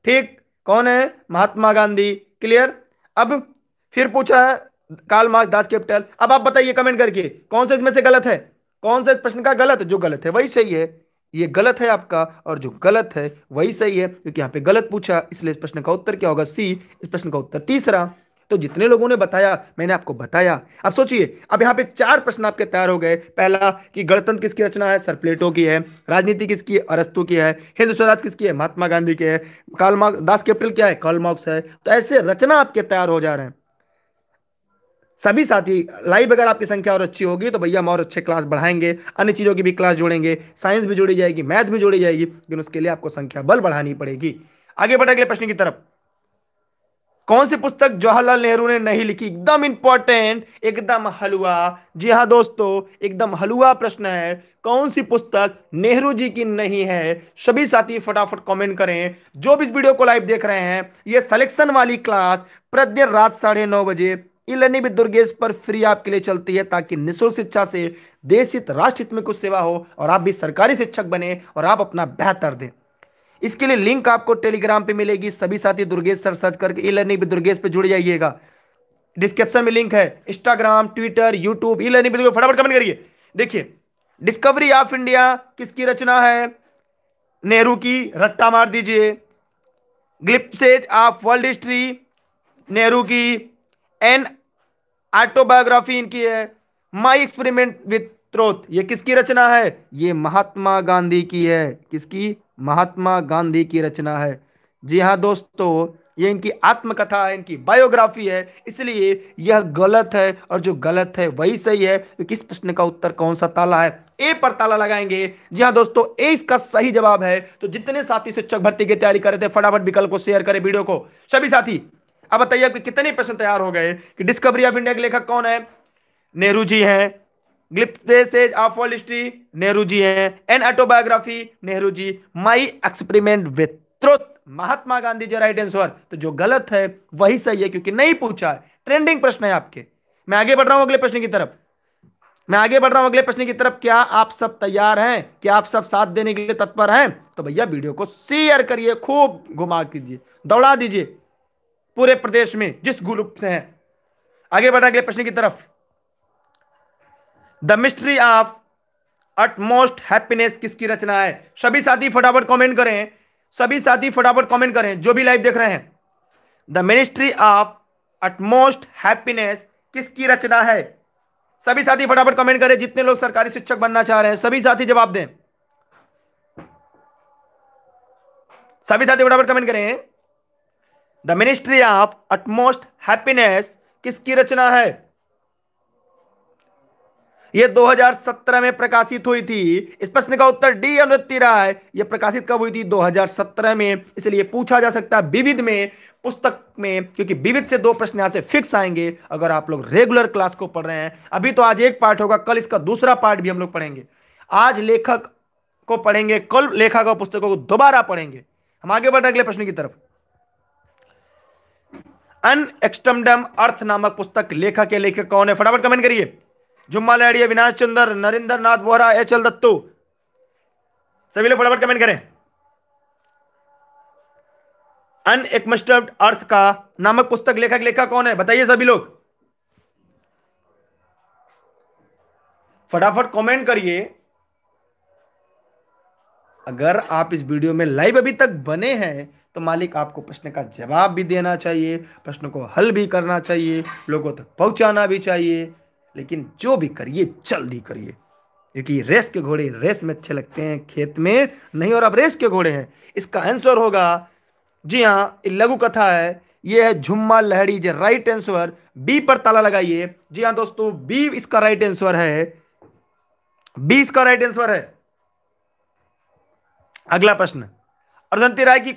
A: ठीक कौन है महात्मा गांधी क्लियर अब फिर पूछा है काल मार्क्स दास कैपिटल अब आप बताइए कमेंट करके कौन सा इसमें से गलत है कौन सा इस प्रश्न का गलत जो गलत है वही सही है ये गलत है आपका और जो गलत है वही सही है क्योंकि यहाँ पे गलत पूछा इसलिए इस प्रश्न का उत्तर क्या होगा सी इस प्रश्न का उत्तर तीसरा तो जितने लोगों ने बताया मैंने आपको बताया अब सोचिए अब यहाँ पे चार प्रश्न आपके तैयार हो गए पहला कि गणतंत्र किसकी रचना है सर प्लेटो की है राजनीति किसकी है अरस्तु की है हिंदू स्वराज किसकी है महात्मा गांधी की है कालमा दास कैपिटल क्या है कालमार्क्स है तो ऐसे रचना आपके तैयार हो जा रहे हैं सभी साथी लाइव अगर आपकी संख्या और अच्छी होगी तो भैया हम और अच्छे क्लास बढ़ाएंगे अन्य चीज़ों की भी क्लास जोड़ेंगे साइंस भी जोड़ी जाएगी मैथ भी जोड़ी जाएगी लेकिन उसके लिए आपको संख्या बल बढ़ानी पड़ेगी आगे बढ़े अगले प्रश्न की तरफ कौन सी पुस्तक जवाहरलाल नेहरू ने नहीं लिखी एकदम इंपॉर्टेंट एकदम हलुआ जी हाँ दोस्तों एकदम हलुआ प्रश्न है कौन सी पुस्तक नेहरू जी की नहीं है सभी साथी फटाफट कमेंट करें जो भी इस वीडियो को लाइव देख रहे हैं ये सिलेक्शन वाली क्लास प्रतिदिन रात साढ़े नौ बजे ई लर्निंग विद दुर्गेश पर फ्री आपके लिए चलती है ताकि निःशुल्क शिक्षा से देश हित राष्ट्र हित में कुछ सेवा हो और आप भी सरकारी शिक्षक बने और आप अपना बेहतर दें इसके लिए लिंक आपको टेलीग्राम पे मिलेगी सभी साथी दुर्गेश सर सर्च करके ई लर्निंग विद दुर्गेश पे जुड़ जाइएगा डिस्क्रिप्शन में लिंक है Instagram Twitter YouTube E learning फटाफट कमेंट करिए देखिए डिस्कवरी ऑफ इंडिया किसकी रचना है नेहरू की रट्टा मार दीजिए glimpses of world history Nehru की एन ऑटोबायोग्राफी इनकी है माई एक्सपेरिमेंट विथ ट्रोथ ये किसकी रचना है ये महात्मा गांधी की है किसकी महात्मा गांधी की रचना है जी हाँ दोस्तों ये इनकी आत्मकथा है इनकी बायोग्राफी है इसलिए यह गलत है और जो गलत है वही सही है तो किस प्रश्न का उत्तर कौन सा ताला है ए पर ताला लगाएंगे जी हाँ दोस्तों ए इसका सही जवाब है तो जितने साथी शिक्षक भर्ती की तैयारी कर रहे थे फटाफट विकल्प को शेयर करें वीडियो को सभी साथी अब बताइए आपके कितने प्रश्न तैयार हो गए कि डिस्कवरी ऑफ इंडिया के लेखक कौन है नेहरू जी हैं glimpses of world history Nehru ji हैं an autobiography Nehru ji my experiment with Mahatma Gandhi जो राइट आंसर तो जो गलत है वही सही है क्योंकि नहीं पूछा ट्रेंडिंग प्रश्न है आपके मैं आगे बढ़ रहा हूं अगले प्रश्न की तरफ मैं आगे बढ़ रहा हूं अगले प्रश्न की तरफ क्या आप सब तैयार हैं क्या आप सब साथ देने के लिए तत्पर हैं तो भैया वीडियो को शेयर करिए खूब घुमा दीजिए दौड़ा दीजिए पूरे प्रदेश में जिस ग्रुप से हैं आगे बढ़ा अगले प्रश्न की तरफ the mystery of utmost happiness किसकी रचना है सभी साथी फटाफट कमेंट करें सभी साथी फटाफट कमेंट करें जो भी लाइव देख रहे हैं the ministry of utmost happiness किसकी रचना है सभी साथी फटाफट कमेंट करें जितने लोग सरकारी शिक्षक बनना चाह रहे हैं सभी साथी जवाब दें सभी साथी फटाफट कमेंट करें the ministry of utmost happiness किसकी रचना है यह 2017 में प्रकाशित हुई थी इस प्रश्न का उत्तर डी अनुत्ति राय यह प्रकाशित कब हुई थी 2017 में इसलिए पूछा जा सकता है विविध में पुस्तक में क्योंकि विविध से दो प्रश्न यहां से फिक्स आएंगे अगर आप लोग रेगुलर क्लास को पढ़ रहे हैं अभी तो आज एक पार्ट होगा कल इसका दूसरा पार्ट भी हम लोग पढ़ेंगे आज लेखक को पढ़ेंगे कल लेखक और पुस्तकों को दोबारा पढ़ेंगे हम आगे बढ़ रहे अगले प्रश्न की तरफ अन अर्थ नामक पुस्तक लेखक के लेखक कौन है फटाफट कमेंट करिए जुम्मा लहड़िया विनाश चंद्र नरेंद्र नाथ बोहरा एच एल दत्तू सभी लोग फटाफट कमेंट करें अन अर्थ का नामक पुस्तक लेखक लेखक कौन है बताइए सभी लोग फटाफट कमेंट करिए अगर आप इस वीडियो में लाइव अभी तक बने हैं तो मालिक आपको प्रश्न का जवाब भी देना चाहिए प्रश्न को हल भी करना चाहिए लोगों तक पहुंचाना भी चाहिए लेकिन जो भी करिए जल्दी करिए क्योंकि रेस के घोड़े रेस में अच्छे लगते हैं खेत में नहीं और अब रेस के घोड़े हैं इसका आंसर होगा जी हाँ लघु कथा है ये है झुम्मा लहड़ी जे राइट आंसर बी पर ताला लगाइए जी हाँ दोस्तों बी इसका राइट आंसर है बी इसका राइट आंसर है अगला प्रश्न और राय की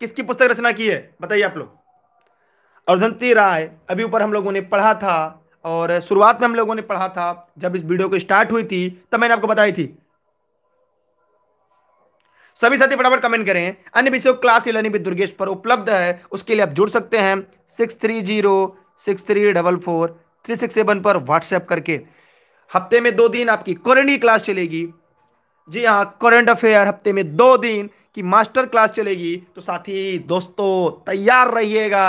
A: किसकी पुस्तक रचना की है बताइए आप लोग अर्जंती राय अभी ऊपर हम लोगों ने पढ़ा था और शुरुआत में हम लोगों ने पढ़ा था जब इस वीडियो को स्टार्ट हुई थी तब मैंने आपको बताई थी सभी साथी फटाफट कमेंट करें अन्य विषयों क्लास इलेवन विद दुर्गेश पर उपलब्ध है उसके लिए आप जुड़ सकते हैं six three zero six three double four three six seven पर व्हाट्सएप करके हफ्ते में दो दिन आपकी करंट क्लास चलेगी जी हाँ करंट अफेयर हफ्ते में दो दिन कि मास्टर क्लास चलेगी तो साथी दोस्तों तैयार रहिएगा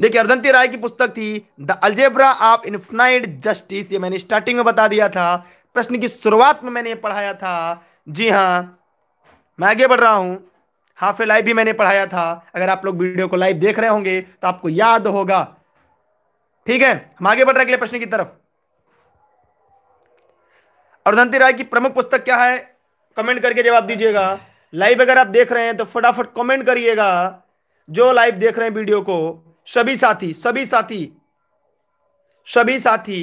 A: देखिए अर्धंती राय की पुस्तक थी the algebra of infinite justice ये मैंने स्टार्टिंग में बता दिया था प्रश्न की शुरुआत में मैंने पढ़ाया था जी हाँ मैं आगे बढ़ रहा हूं हाफ ए लाइव भी मैंने पढ़ाया था अगर आप लोग वीडियो को लाइव देख रहे होंगे तो आपको याद होगा ठीक है हम आगे बढ़ रहे अगले प्रश्न की तरफ अर्धंती राय की प्रमुख पुस्तक क्या है कमेंट करके जवाब दीजिएगा लाइव अगर आप देख रहे हैं तो फटाफट कमेंट करिएगा जो लाइव देख रहे हैं वीडियो को सभी साथी सभी साथी सभी साथी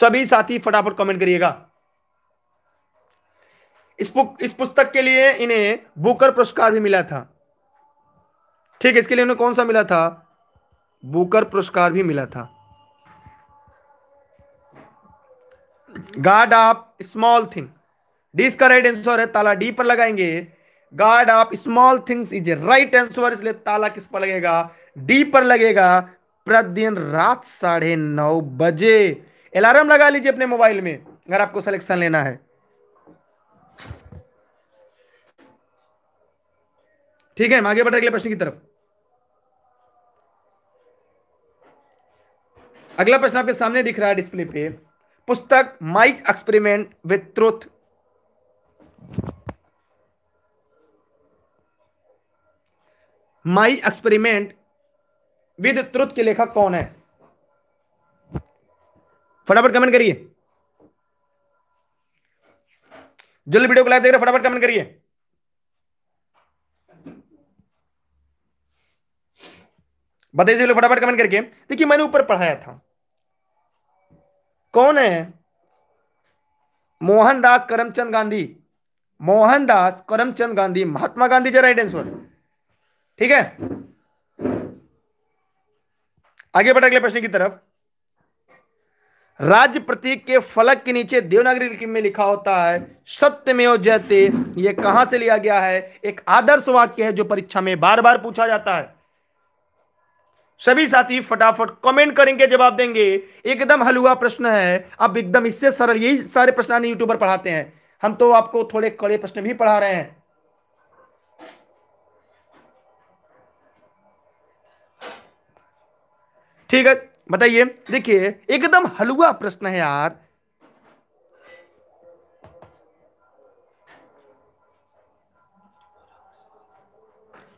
A: सभी साथी फटाफट कमेंट करिएगा इस इस पुस्तक के लिए इन्हें बुकर पुरस्कार भी मिला था ठीक इसके लिए उन्हें कौन सा मिला था बुकर पुरस्कार भी मिला था god of small thing D इसका राइट आंसर है ताला डी पर लगाएंगे god of small things is right answer इसलिए ताला किस पर लगेगा डी पर लगेगा प्रतिदिन रात साढ़े नौ बजे अलार्म लगा लीजिए अपने मोबाइल में अगर आपको सिलेक्शन लेना है ठीक है आगे बढ़े अगले प्रश्न की तरफ अगला प्रश्न आपके सामने दिख रहा है डिस्प्ले पे पुस्तक my experiment with truth my experiment with truth के लेखक कौन है फटाफट कमेंट करिए जल्दी वीडियो को लाइक देख रहे फटाफट कमेंट करिए बताइए चलो फटाफट कमेंट करके देखिए मैंने ऊपर पढ़ाया था कौन है मोहनदास करमचंद गांधी मोहनदास करमचंद गांधी महात्मा गांधी जे राइट आंसर ठीक है आगे बढ़ अगले प्रश्न की तरफ राज्य प्रतीक के फलक के नीचे देवनागरी में लिखा होता है सत्यमेव जयते ये कहां से लिया गया है एक आदर्श वाक्य है जो परीक्षा में बार बार पूछा जाता है सभी साथी फटाफट कमेंट करेंगे जवाब देंगे एकदम हलुआ प्रश्न है अब एकदम इससे सरल यही सारे प्रश्न यूट्यूबर पढ़ाते हैं हम तो आपको थोड़े कड़े प्रश्न भी पढ़ा रहे हैं ठीक है बताइए देखिए एकदम हलुआ प्रश्न है यार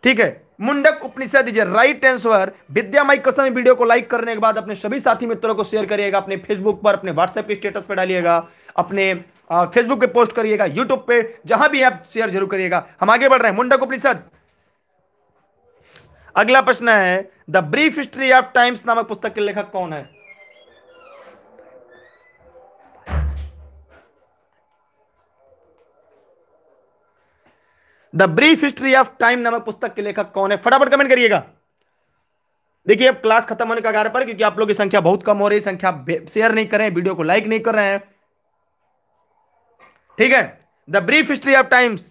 A: ठीक है Mundaka Upanishad is right answer विद्या माई कसम वीडियो को लाइक करने के बाद अपने सभी साथी मित्रों को शेयर करिएगा अपने फेसबुक पर अपने व्हाट्सएप के स्टेटस पर डालिएगा अपने फेसबुक पे पोस्ट करिएगा यूट्यूब पे जहां भी आप शेयर जरूर करिएगा हम आगे बढ़ रहे हैं मुंडा परिषद अगला प्रश्न है the brief history of times नामक पुस्तक के लेखक कौन है the brief history of time नामक पुस्तक के लेखक कौन है फटाफट कमेंट करिएगा देखिए अब क्लास खत्म होने का आधार पर क्योंकि आप लोगों की संख्या बहुत कम हो रही है संख्या शेयर नहीं कर रहे हैं वीडियो को लाइक नहीं कर रहे हैं ठीक है the brief history of times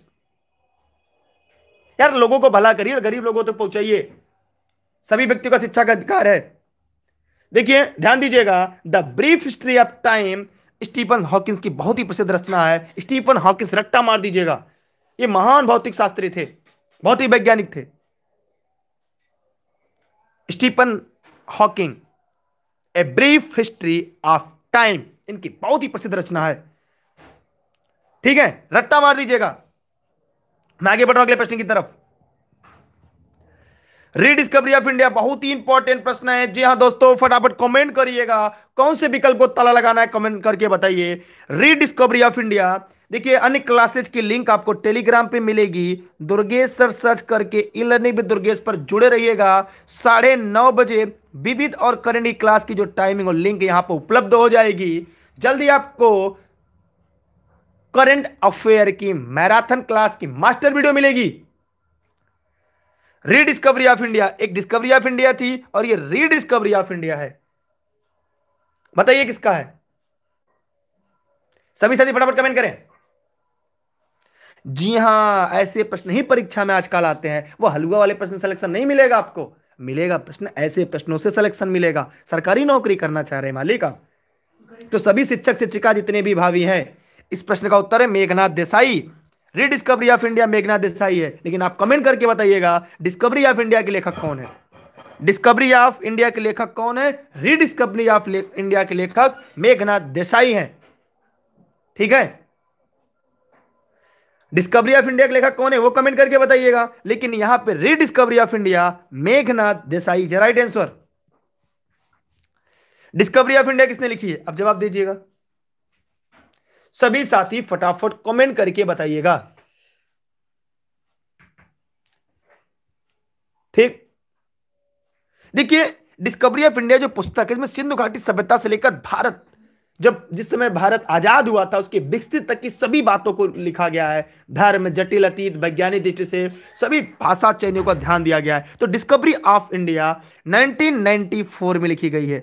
A: यार लोगों को भला करिए गरीब लोगों तक तो पहुंचाइए सभी व्यक्तियों का शिक्षा का अधिकार है देखिए ध्यान दीजिएगा the brief history of time Stephen Hawkins की बहुत ही प्रसिद्ध रचना है स्टीफन हॉकिंस रट्टा मार दीजिएगा ये महान भौतिक शास्त्री थे बहुत ही वैज्ञानिक थे Stephen Hawking a brief history of time इनकी बहुत ही प्रसिद्ध रचना है ठीक है रट्टा मार दीजिएगा मैं आगे बढ़ रहा अगले प्रश्न की तरफ रीडिस्कवरी ऑफ इंडिया बहुत ही इंपॉर्टेंट प्रश्न है जी हाँ दोस्तों फटाफट कमेंट करिएगा कौन से विकल्प को ताला लगाना है कमेंट करके बताइए रीडिस्कवरी ऑफ इंडिया देखिए अन्य क्लासेस की लिंक आपको टेलीग्राम पे मिलेगी दुर्गेश सर सर्च करके ई लर्निंग विद दुर्गेश पर जुड़े रहिएगा साढ़े नौ बजे विविध और करेंडी क्लास की जो टाइमिंग और लिंक यहाँ पर उपलब्ध हो जाएगी जल्दी आपको करंट अफेयर की मैराथन क्लास की मास्टर वीडियो मिलेगी रीडिस्कवरी ऑफ इंडिया एक डिस्कवरी ऑफ इंडिया थी और ये रीडिस्कवरी ऑफ इंडिया है बताइए किसका है सभी सभी फटाफट कमेंट करें जी हां ऐसे प्रश्न ही परीक्षा में आजकल आते हैं वो हलवा वाले प्रश्न सिलेक्शन नहीं मिलेगा आपको मिलेगा प्रश्न ऐसे प्रश्नों से सिलेक्शन मिलेगा सरकारी नौकरी करना चाह रहे मालिक आप तो सभी शिक्षक शिक्षिका जितने भी भावी हैं इस प्रश्न का उत्तर है Meghnad Desai rediscovery of India Meghnad Desai है लेकिन आप कमेंट करके बताइएगा डिस्कवरी ऑफ इंडिया के लेखक कौन है डिस्कवरी ऑफ इंडिया के लेखक कौन है रीडिस्कवरी ऑफ इंडिया के लेखक मेघनाथ देसाई हैं ठीक है डिस्कवरी ऑफ इंडिया के लेखक कौन है वो कमेंट करके बताइएगा लेकिन यहां पे rediscovery of India Meghnad Desai right answer discovery of India किसने लिखी है अब जवाब दीजिएगा सभी साथी फटाफट कमेंट करके बताइएगा ठीक देखिए डिस्कवरी ऑफ इंडिया जो पुस्तक है इसमें सिंधु घाटी सभ्यता से लेकर भारत जब जिस समय भारत आजाद हुआ था उसके विकसित तक की सभी बातों को लिखा गया है धर्म जटिल अतीत वैज्ञानिक दृष्टि से सभी भाषा चयनों का ध्यान दिया गया है तो डिस्कवरी ऑफ इंडिया 1994 में लिखी गई है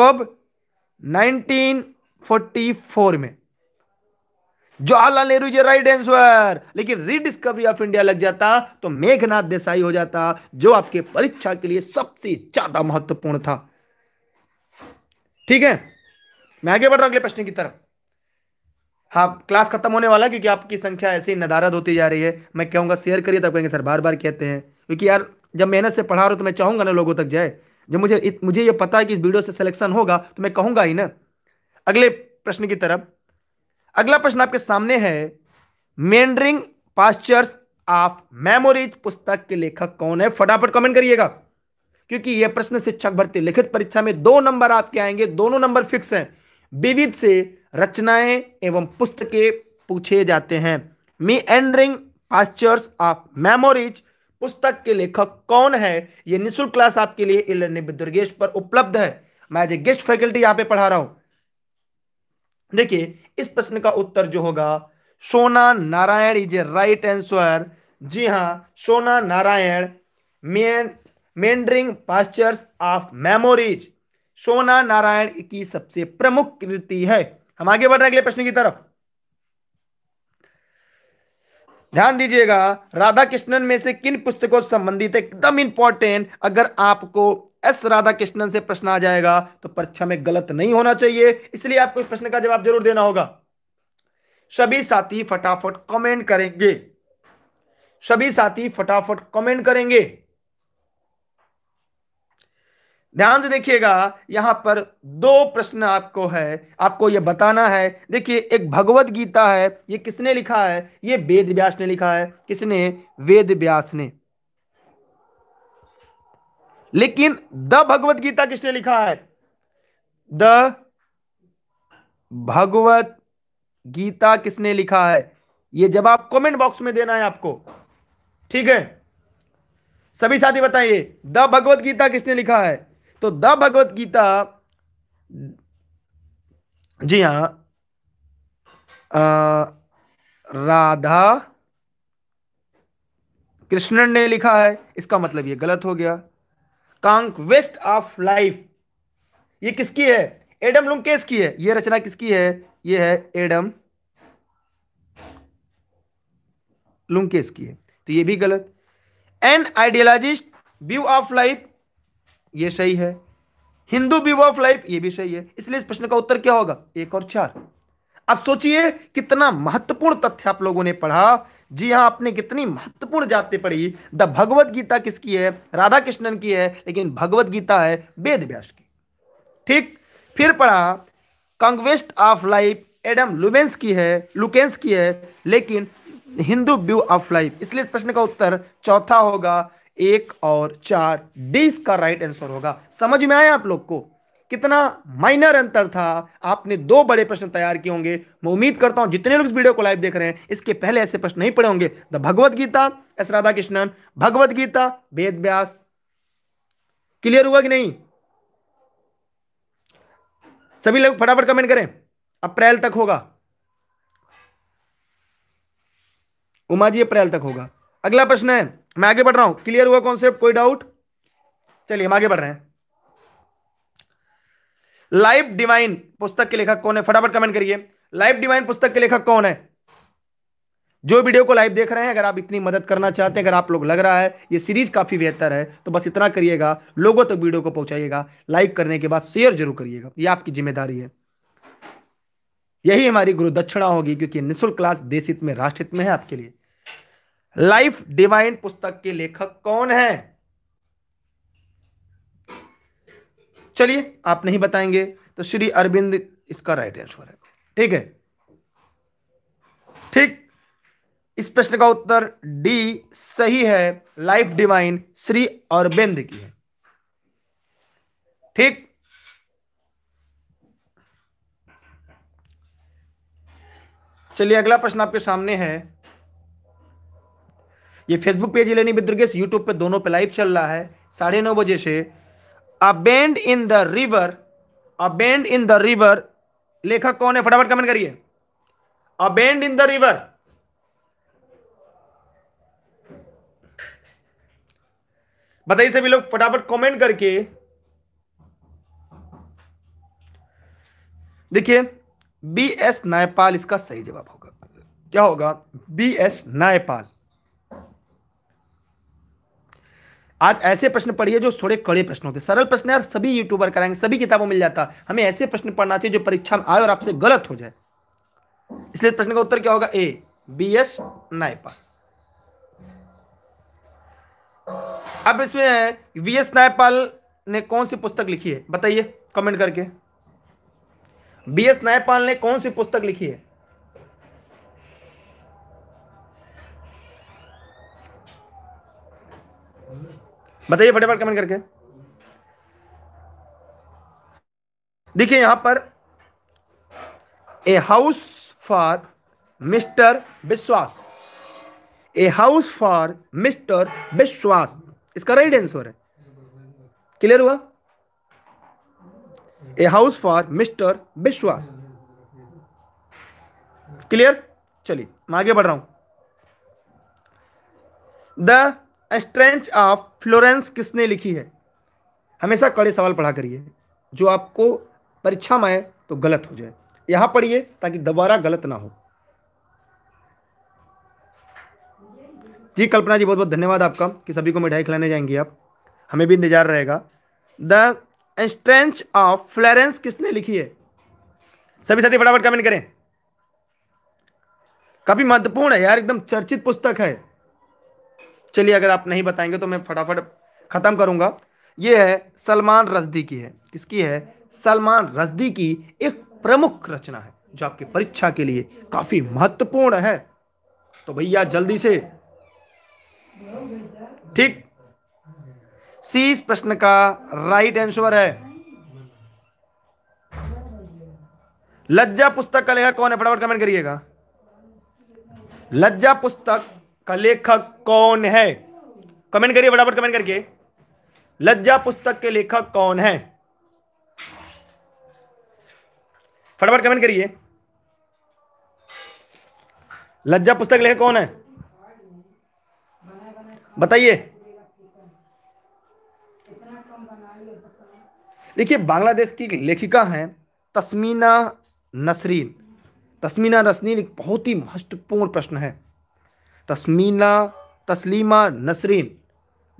A: कब 1944 में जवाहरलाल नेहरू जी राइट आंसर लेकिन रीडिस्कवरी ऑफ इंडिया लग जाता तो मेघनाथ देसाई हो जाता जो आपके परीक्षा के लिए सबसे ज्यादा महत्वपूर्ण था ठीक है मैं आगे बढ़ रहा हूं अगले प्रश्न की तरफ हाँ क्लास खत्म होने वाला क्योंकि आपकी संख्या ऐसे ही नदारद होती जा रही है मैं कहूंगा शेयर करिए तो कहेंगे सर बार बार कहते हैं क्योंकि यार जब मेहनत से पढ़ा रहा हूं तो मैं चाहूंगा ना लोगों तक जाए जब मुझे मुझे ये पता है कि इस वीडियो से सिलेक्शन होगा तो मैं कहूंगा ही ना अगले प्रश्न की तरफ अगला प्रश्न आपके सामने है मेंडरिंग पास्चर्स ऑफ मेमोरीज पुस्तक के लेखक कौन है फटाफट कमेंट करिएगा क्योंकि यह प्रश्न शिक्षक भर्ती लिखित परीक्षा में दो नंबर आपके आएंगे दोनों नंबर फिक्स हैं विविध से रचनाएं एवं पुस्तकें पूछे जाते हैं meandering pastures of memories पुस्तक के लेखक कौन है यह निःशुल्क क्लास आपके लिए दुर्गेश पर उपलब्ध है मैं एज ए गेस्ट फैकल्टी यहाँ पे पढ़ा रहा हूं देखिए इस प्रश्न का उत्तर जो होगा Sona Narayan is a right answer जी हाँ सोना नारायण मेन meandering pastures of memories Sona Narayan की सबसे प्रमुख कृति है हम आगे बढ़ रहे अगले प्रश्न की तरफ ध्यान दीजिएगा राधा कृष्णन में से किन पुस्तकों संबंधित एकदम इंपॉर्टेंट अगर आपको एस राधा कृष्णन से प्रश्न आ जाएगा तो परीक्षा में गलत नहीं होना चाहिए इसलिए आपको इस प्रश्न का जवाब जरूर देना होगा सभी साथी फटाफट कमेंट करेंगे सभी साथी फटाफट कमेंट करेंगे ध्यान से देखिएगा यहां पर दो प्रश्न आपको है आपको यह बताना है देखिए एक भगवत गीता है ये किसने लिखा है ये वेद व्यास ने लिखा है किसने वेद व्यास ने लेकिन द भगवत गीता किसने लिखा है द भगवत गीता किसने लिखा है यह जवाब कमेंट बॉक्स में देना है आपको ठीक है सभी साथी बताइए द भगवत गीता किसने लिखा है तो द भगवत गीता जी हां राधा कृष्णन ने लिखा है इसका मतलब यह गलत हो गया कॉन्क्वेस्ट ऑफ लाइफ ये किसकी है एडम लुमकेस की है ये रचना किसकी है ये है एडम लुमकेस की है तो ये भी गलत an ideologist view of life ये सही है हिंदू व्यू ऑफ लाइफ ये भी सही है इसलिए इस प्रश्न का उत्तर क्या होगा एक और चार अब सोचिए कितना महत्वपूर्ण तथ्य आप लोगों ने पढ़ा जी हाँ आपने कितनी महत्वपूर्ण जाते पढ़ी द भगवत गीता किसकी है राधा कृष्णन की है लेकिन भगवत गीता है वेद व्यास की ठीक फिर पढ़ा conquest of life Adam Lubens की है लुकेंस की है लेकिन हिंदू व्यू ऑफ लाइफ इसलिए प्रश्न का उत्तर चौथा होगा एक और चार डी इसका राइट आंसर होगा समझ में आया आप लोग को कितना माइनर अंतर था आपने दो बड़े प्रश्न तैयार किए होंगे मैं उम्मीद करता हूं जितने लोग इस वीडियो को लाइव देख रहे हैं इसके पहले ऐसे प्रश्न नहीं पड़े होंगे the Bhagavad Gita S Radhakrishnan Bhagavad Gita Ved Vyas clear हुआ कि नहीं सभी लोग फटाफट कमेंट करें अप्रैल तक होगा उमा जी अप्रैल तक होगा अगला प्रश्न है मैं आगे बढ़ रहा हूं क्लियर हुआ कॉन्सेप्ट कोई डाउट चलिए हम आगे बढ़ रहे हैं लाइफ डिवाइन पुस्तक के लेखक कौन है फटाफट कमेंट करिए लाइफ डिवाइन पुस्तक के लेखक कौन है जो वीडियो को लाइव देख रहे हैं अगर आप इतनी मदद करना चाहते हैं अगर आप लोग लग रहा है ये सीरीज काफ़ी बेहतर है तो बस इतना करिएगा लोगों तक तो वीडियो को पहुंचाइएगा लाइक करने के बाद शेयर जरूर करिएगा ये आपकी जिम्मेदारी है यही हमारी गुरु दक्षिणा होगी क्योंकि निःशुल्क क्लास देश हित में राष्ट्रित में है आपके लिए लाइफ डिवाइन पुस्तक के लेखक कौन है चलिए आप नहीं बताएंगे तो श्री अरविंद इसका राइट आंसर है ठीक है ठीक इस प्रश्न का उत्तर डी सही है लाइफ डिवाइन श्री अरविंद की है ठीक चलिए अगला प्रश्न आपके सामने है ये फेसबुक पेज भी दुर्गेश यूट्यूब पे दोनों पे लाइव चल रहा है साढ़े नौ बजे से a bend in the river a bend in the river लेखक कौन है फटाफट कमेंट करिए a bend in the river बताइए सभी लोग फटाफट कमेंट करके देखिए बी एस नायपाल इसका सही जवाब होगा क्या होगा बी एस नायपाल आज ऐसे प्रश्न पढ़िए जो थोड़े कड़े प्रश्न होते सरल प्रश्न यार सभी यूट्यूबर कराएंगे सभी किताबों मिल जाता हमें ऐसे प्रश्न पढ़ना चाहिए जो परीक्षा में आए और आपसे गलत हो जाए इसलिए प्रश्न का उत्तर क्या होगा ए बी एस नायपा अब इसमें वी एस नायपाल ने कौन सी पुस्तक लिखी है बताइए कमेंट करके बी एस नायपाल ने कौन सी पुस्तक लिखी है बताइए फटाफट कमेंट करके देखिए यहां पर ए हाउस फॉर मिस्टर विश्वास ए हाउस फॉर मिस्टर विश्वास इसका राइट आंसर है क्लियर हुआ a house for mister Biswas clear चलिए मैं आगे बढ़ रहा हूं द स्ट्रेंच ऑफ फ्लोरेंस किसने लिखी है हमेशा कड़े सवाल पढ़ा करिए जो आपको परीक्षा में आए तो गलत हो जाए यहां पढ़िए ताकि दोबारा गलत ना हो जी कल्पना जी बहुत बहुत धन्यवाद आपका कि सभी को मिठाई खिलाने जाएंगे आप हमें भी इंतजार रहेगा द स्ट्रेंच ऑफ फ्लोरेंस किसने लिखी है सभी साथी फटाफट कमेंट करें काफी महत्वपूर्ण है यार एकदम चर्चित पुस्तक है चलिए अगर आप नहीं बताएंगे तो मैं फटाफट ख़त्म करूंगा ये है सलमान रजदी की है किसकी है सलमान रजदी की एक प्रमुख रचना है जो आपकी परीक्षा के लिए काफ़ी महत्वपूर्ण है तो भैया जल्दी से ठीक इस प्रश्न का राइट आंसर है लज्जा पुस्तक का लेखक कौन है फटाफट कमेंट करिएगा लज्जा पुस्तक का लेखक कौन है कमेंट करिए फटाफट कमेंट करके लज्जा पुस्तक के लेखक कौन है फटाफट कमेंट करिए लज्जा पुस्तक लेखक कौन है बताइए देखिए बांग्लादेश की लेखिका हैं तस्मीना नसरीन तस्मीना नसरीन एक बहुत ही महत्वपूर्ण प्रश्न है तस्मीना तस्लीमा नसरीन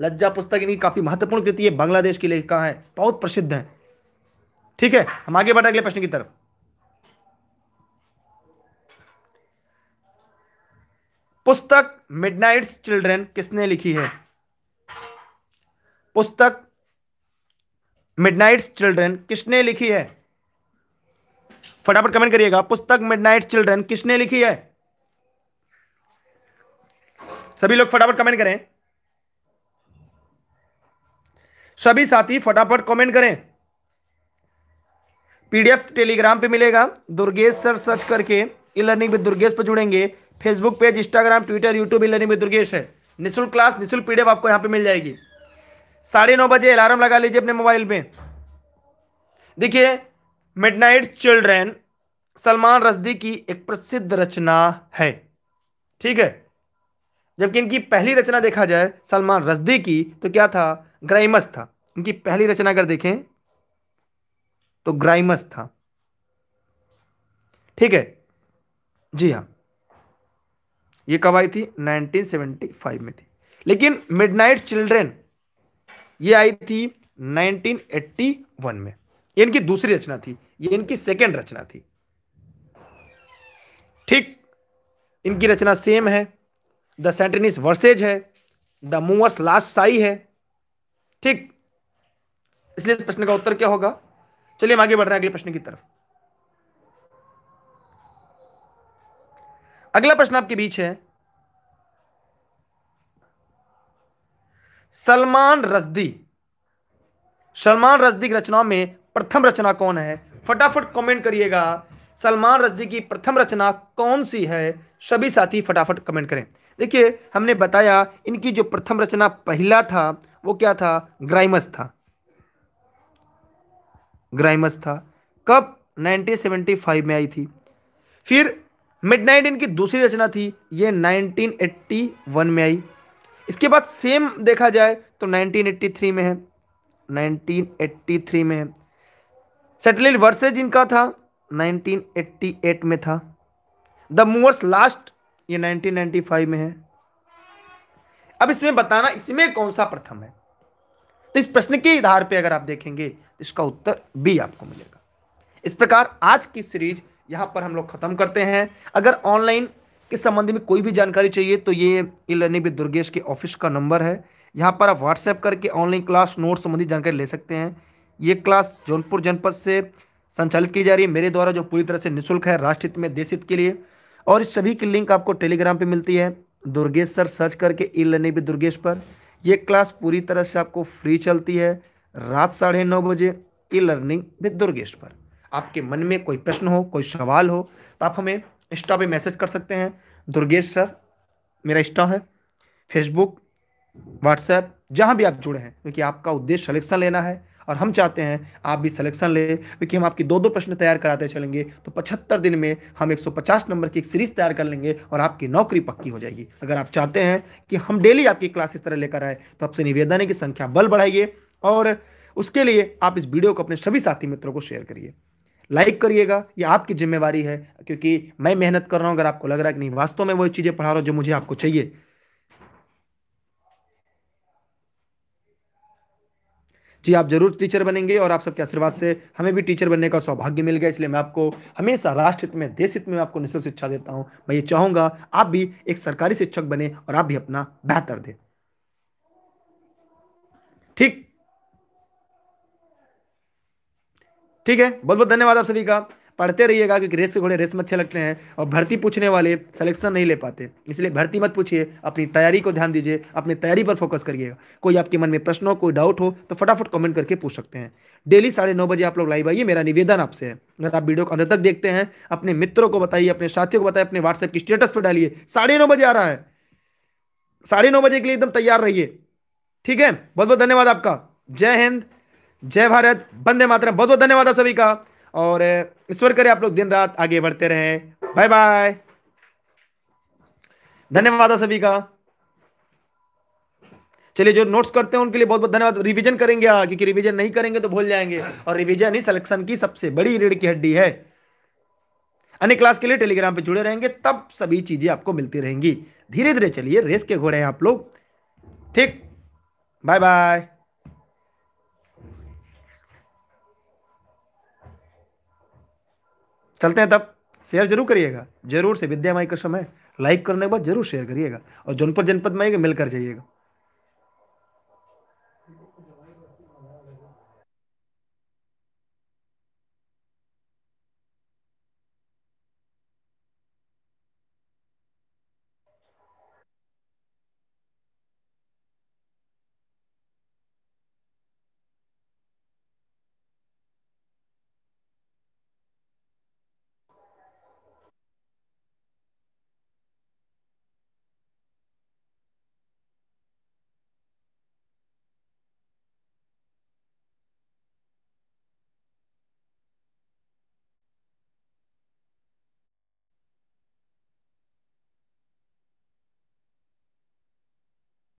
A: लज्जा पुस्तक इनकी काफ़ी महत्वपूर्ण कृति है बांग्लादेश की लेखिका है बहुत प्रसिद्ध है ठीक है हम आगे बढ़े अगले प्रश्न की तरफ पुस्तक मिडनाइट्स चिल्ड्रन किसने लिखी है पुस्तक मिडनाइट्स चिल्ड्रन किसने लिखी है फटाफट कमेंट करिएगा पुस्तक मिडनाइट्स चिल्ड्रन किसने लिखी है सभी लोग फटाफट कमेंट करें सभी साथी फटाफट कमेंट करें पीडीएफ टेलीग्राम पे मिलेगा दुर्गेश सर सर्च करके ई लर्निंग विद दुर्गेश पर जुड़ेंगे Facebook page Instagram Twitter YouTube E learning with Durgesh है निःशुल्क क्लास निःशुल्क पीडीएफ आपको यहां पे मिल जाएगी साढ़े नौ बजे अलार्म लगा लीजिए अपने मोबाइल पे देखिए मिडनाइट चिल्ड्रेन सलमान रजदी की एक प्रसिद्ध रचना है ठीक है जबकि इनकी पहली रचना देखा जाए सलमान रजदी की तो क्या था ग्राइमस था इनकी पहली रचना अगर देखें तो ग्राइमस था ठीक है जी हाँ ये कब आई थी 1975 में थी लेकिन मिडनाइट चिल्ड्रेन ये आई थी 1981 में ये इनकी दूसरी रचना थी ये इनकी सेकेंड रचना थी ठीक इनकी रचना सेम है द सेंटेनिस वर्सेज है द मूवर्स लास्ट साई है ठीक इसलिए प्रश्न का उत्तर क्या होगा चलिए हम आगे बढ़ रहे हैं अगले प्रश्न की तरफ अगला प्रश्न आपके बीच है सलमान रजदी सलमान रजदी की रचनाओं में प्रथम रचना कौन है फटाफट कमेंट करिएगा सलमान रजदी की प्रथम रचना कौन सी है सभी साथी फटाफट कमेंट करें देखिए हमने बताया इनकी जो प्रथम रचना पहला था वो क्या था ग्राइमस था ग्राइमस था कब 1975 में आई थी फिर मिडनाइट इनकी दूसरी रचना थी ये 1981 में आई इसके बाद सेम देखा जाए तो 1983 में है 1983 में है सेटलिल वर्सेज इनका था 1988 में था द मूवर्स लास्ट ये 1995 में है अब इसमें बताना इसमें कौन सा प्रथम है तो इस प्रश्न के आधार पर अगर आप देखेंगे तो इसका उत्तर बी आपको मिलेगा इस प्रकार आज की सीरीज यहां पर हम लोग खत्म करते हैं अगर ऑनलाइन के संबंध में कोई भी जानकारी चाहिए तो ये लर्निंग विद दुर्गेश के ऑफिस का नंबर है यहाँ पर आप व्हाट्सएप करके ऑनलाइन क्लास नोट संबंधी जानकारी ले सकते हैं ये क्लास जौनपुर जनपद से संचालित की जा रही है मेरे द्वारा जो पूरी तरह से निःशुल्क है राष्ट्रहित में देश हित के लिए और इस सभी की लिंक आपको टेलीग्राम पे मिलती है दुर्गेश सर सर्च करके ई लर्निंग विद दुर्गेश पर यह क्लास पूरी तरह से आपको फ्री चलती है रात साढ़े नौ बजे ई लर्निंग विद दुर्गेश पर आपके मन में कोई प्रश्न हो कोई सवाल हो तो आप हमें इंस्टा पर मैसेज कर सकते हैं दुर्गेश सर मेरा इंस्टा है फेसबुक व्हाट्सएप जहाँ भी आप जुड़े हैं क्योंकि आपका उद्देश्य सलेक्शन लेना है और हम चाहते हैं आप भी सिलेक्शन लें क्योंकि हम आपकी दो दो प्रश्न तैयार कराते चलेंगे तो पचहत्तर दिन में हम 150 नंबर की एक सीरीज तैयार कर लेंगे और आपकी नौकरी पक्की हो जाएगी अगर आप चाहते हैं कि हम डेली आपकी क्लास इस तरह लेकर आए तो आपसे निवेदन है कि संख्या बल बढ़ाइए और उसके लिए आप इस वीडियो को अपने सभी साथी मित्रों को शेयर करिए लाइक करिएगा ये आपकी जिम्मेवारी है क्योंकि मैं मेहनत कर रहा हूँ अगर आपको लग रहा है कि नहीं वास्तव में वो चीज़ें पढ़ा रहा हूँ जो मुझे आपको चाहिए जी आप जरूर टीचर बनेंगे और आप सबके आशीर्वाद से हमें भी टीचर बनने का सौभाग्य मिल गया इसलिए मैं आपको हमेशा राष्ट्र हित में देश हित में आपको निःशुल्क शिक्षा देता हूँ मैं ये चाहूंगा आप भी एक सरकारी शिक्षक बने और आप भी अपना बेहतर दें ठीक ठीक है बहुत बहुत धन्यवाद आप सभी का पढ़ते रहिएगा क्योंकि रेस के घोड़े रेस में अच्छे लगते हैं और भर्ती पूछने वाले सिलेक्शन नहीं ले पाते इसलिए भर्ती मत पूछिए अपनी तैयारी को ध्यान दीजिए अपनी तैयारी पर फोकस करिएगा कोई आपके मन में प्रश्न हो कोई डाउट हो तो फटाफट कमेंट करके पूछ सकते हैं डेली साढ़े नौ बजे आप लोग लाइव आइए मेरा निवेदन आपसे है अगर आप वीडियो को अंदर तक देखते हैं अपने मित्रों को बताइए अपने साथियों को बताइए अपने व्हाट्सएप की स्टेटस पर डालिए साढ़े नौ बजे आ रहा है साढ़े नौ बजे के लिए एकदम तैयार रहिए ठीक है बहुत बहुत धन्यवाद आपका जय हिंद जय भारत बंदे मातरम बहुत बहुत धन्यवाद आप सभी का और ईश्वर करे आप लोग दिन रात आगे बढ़ते रहे बाय बाय धन्यवाद सभी का चलिए जो नोट्स करते हैं उनके लिए बहुत बहुत धन्यवाद रिवीजन करेंगे हाँ, क्योंकि रिवीजन नहीं करेंगे तो भूल जाएंगे और रिवीजन ही सिलेक्शन की सबसे बड़ी रीढ़ की हड्डी है अन्य क्लास के लिए टेलीग्राम पे जुड़े रहेंगे तब सभी चीजें आपको मिलती रहेंगी धीरे धीरे चलिए रेस के घोड़े हैं आप लोग ठीक बाय बाय चलते हैं तब शेयर जरूर करिएगा जरूर से विद्या माई का समय लाइक करने के बाद जरूर शेयर करिएगा और जनपद जनपद में मिलकर जाइएगा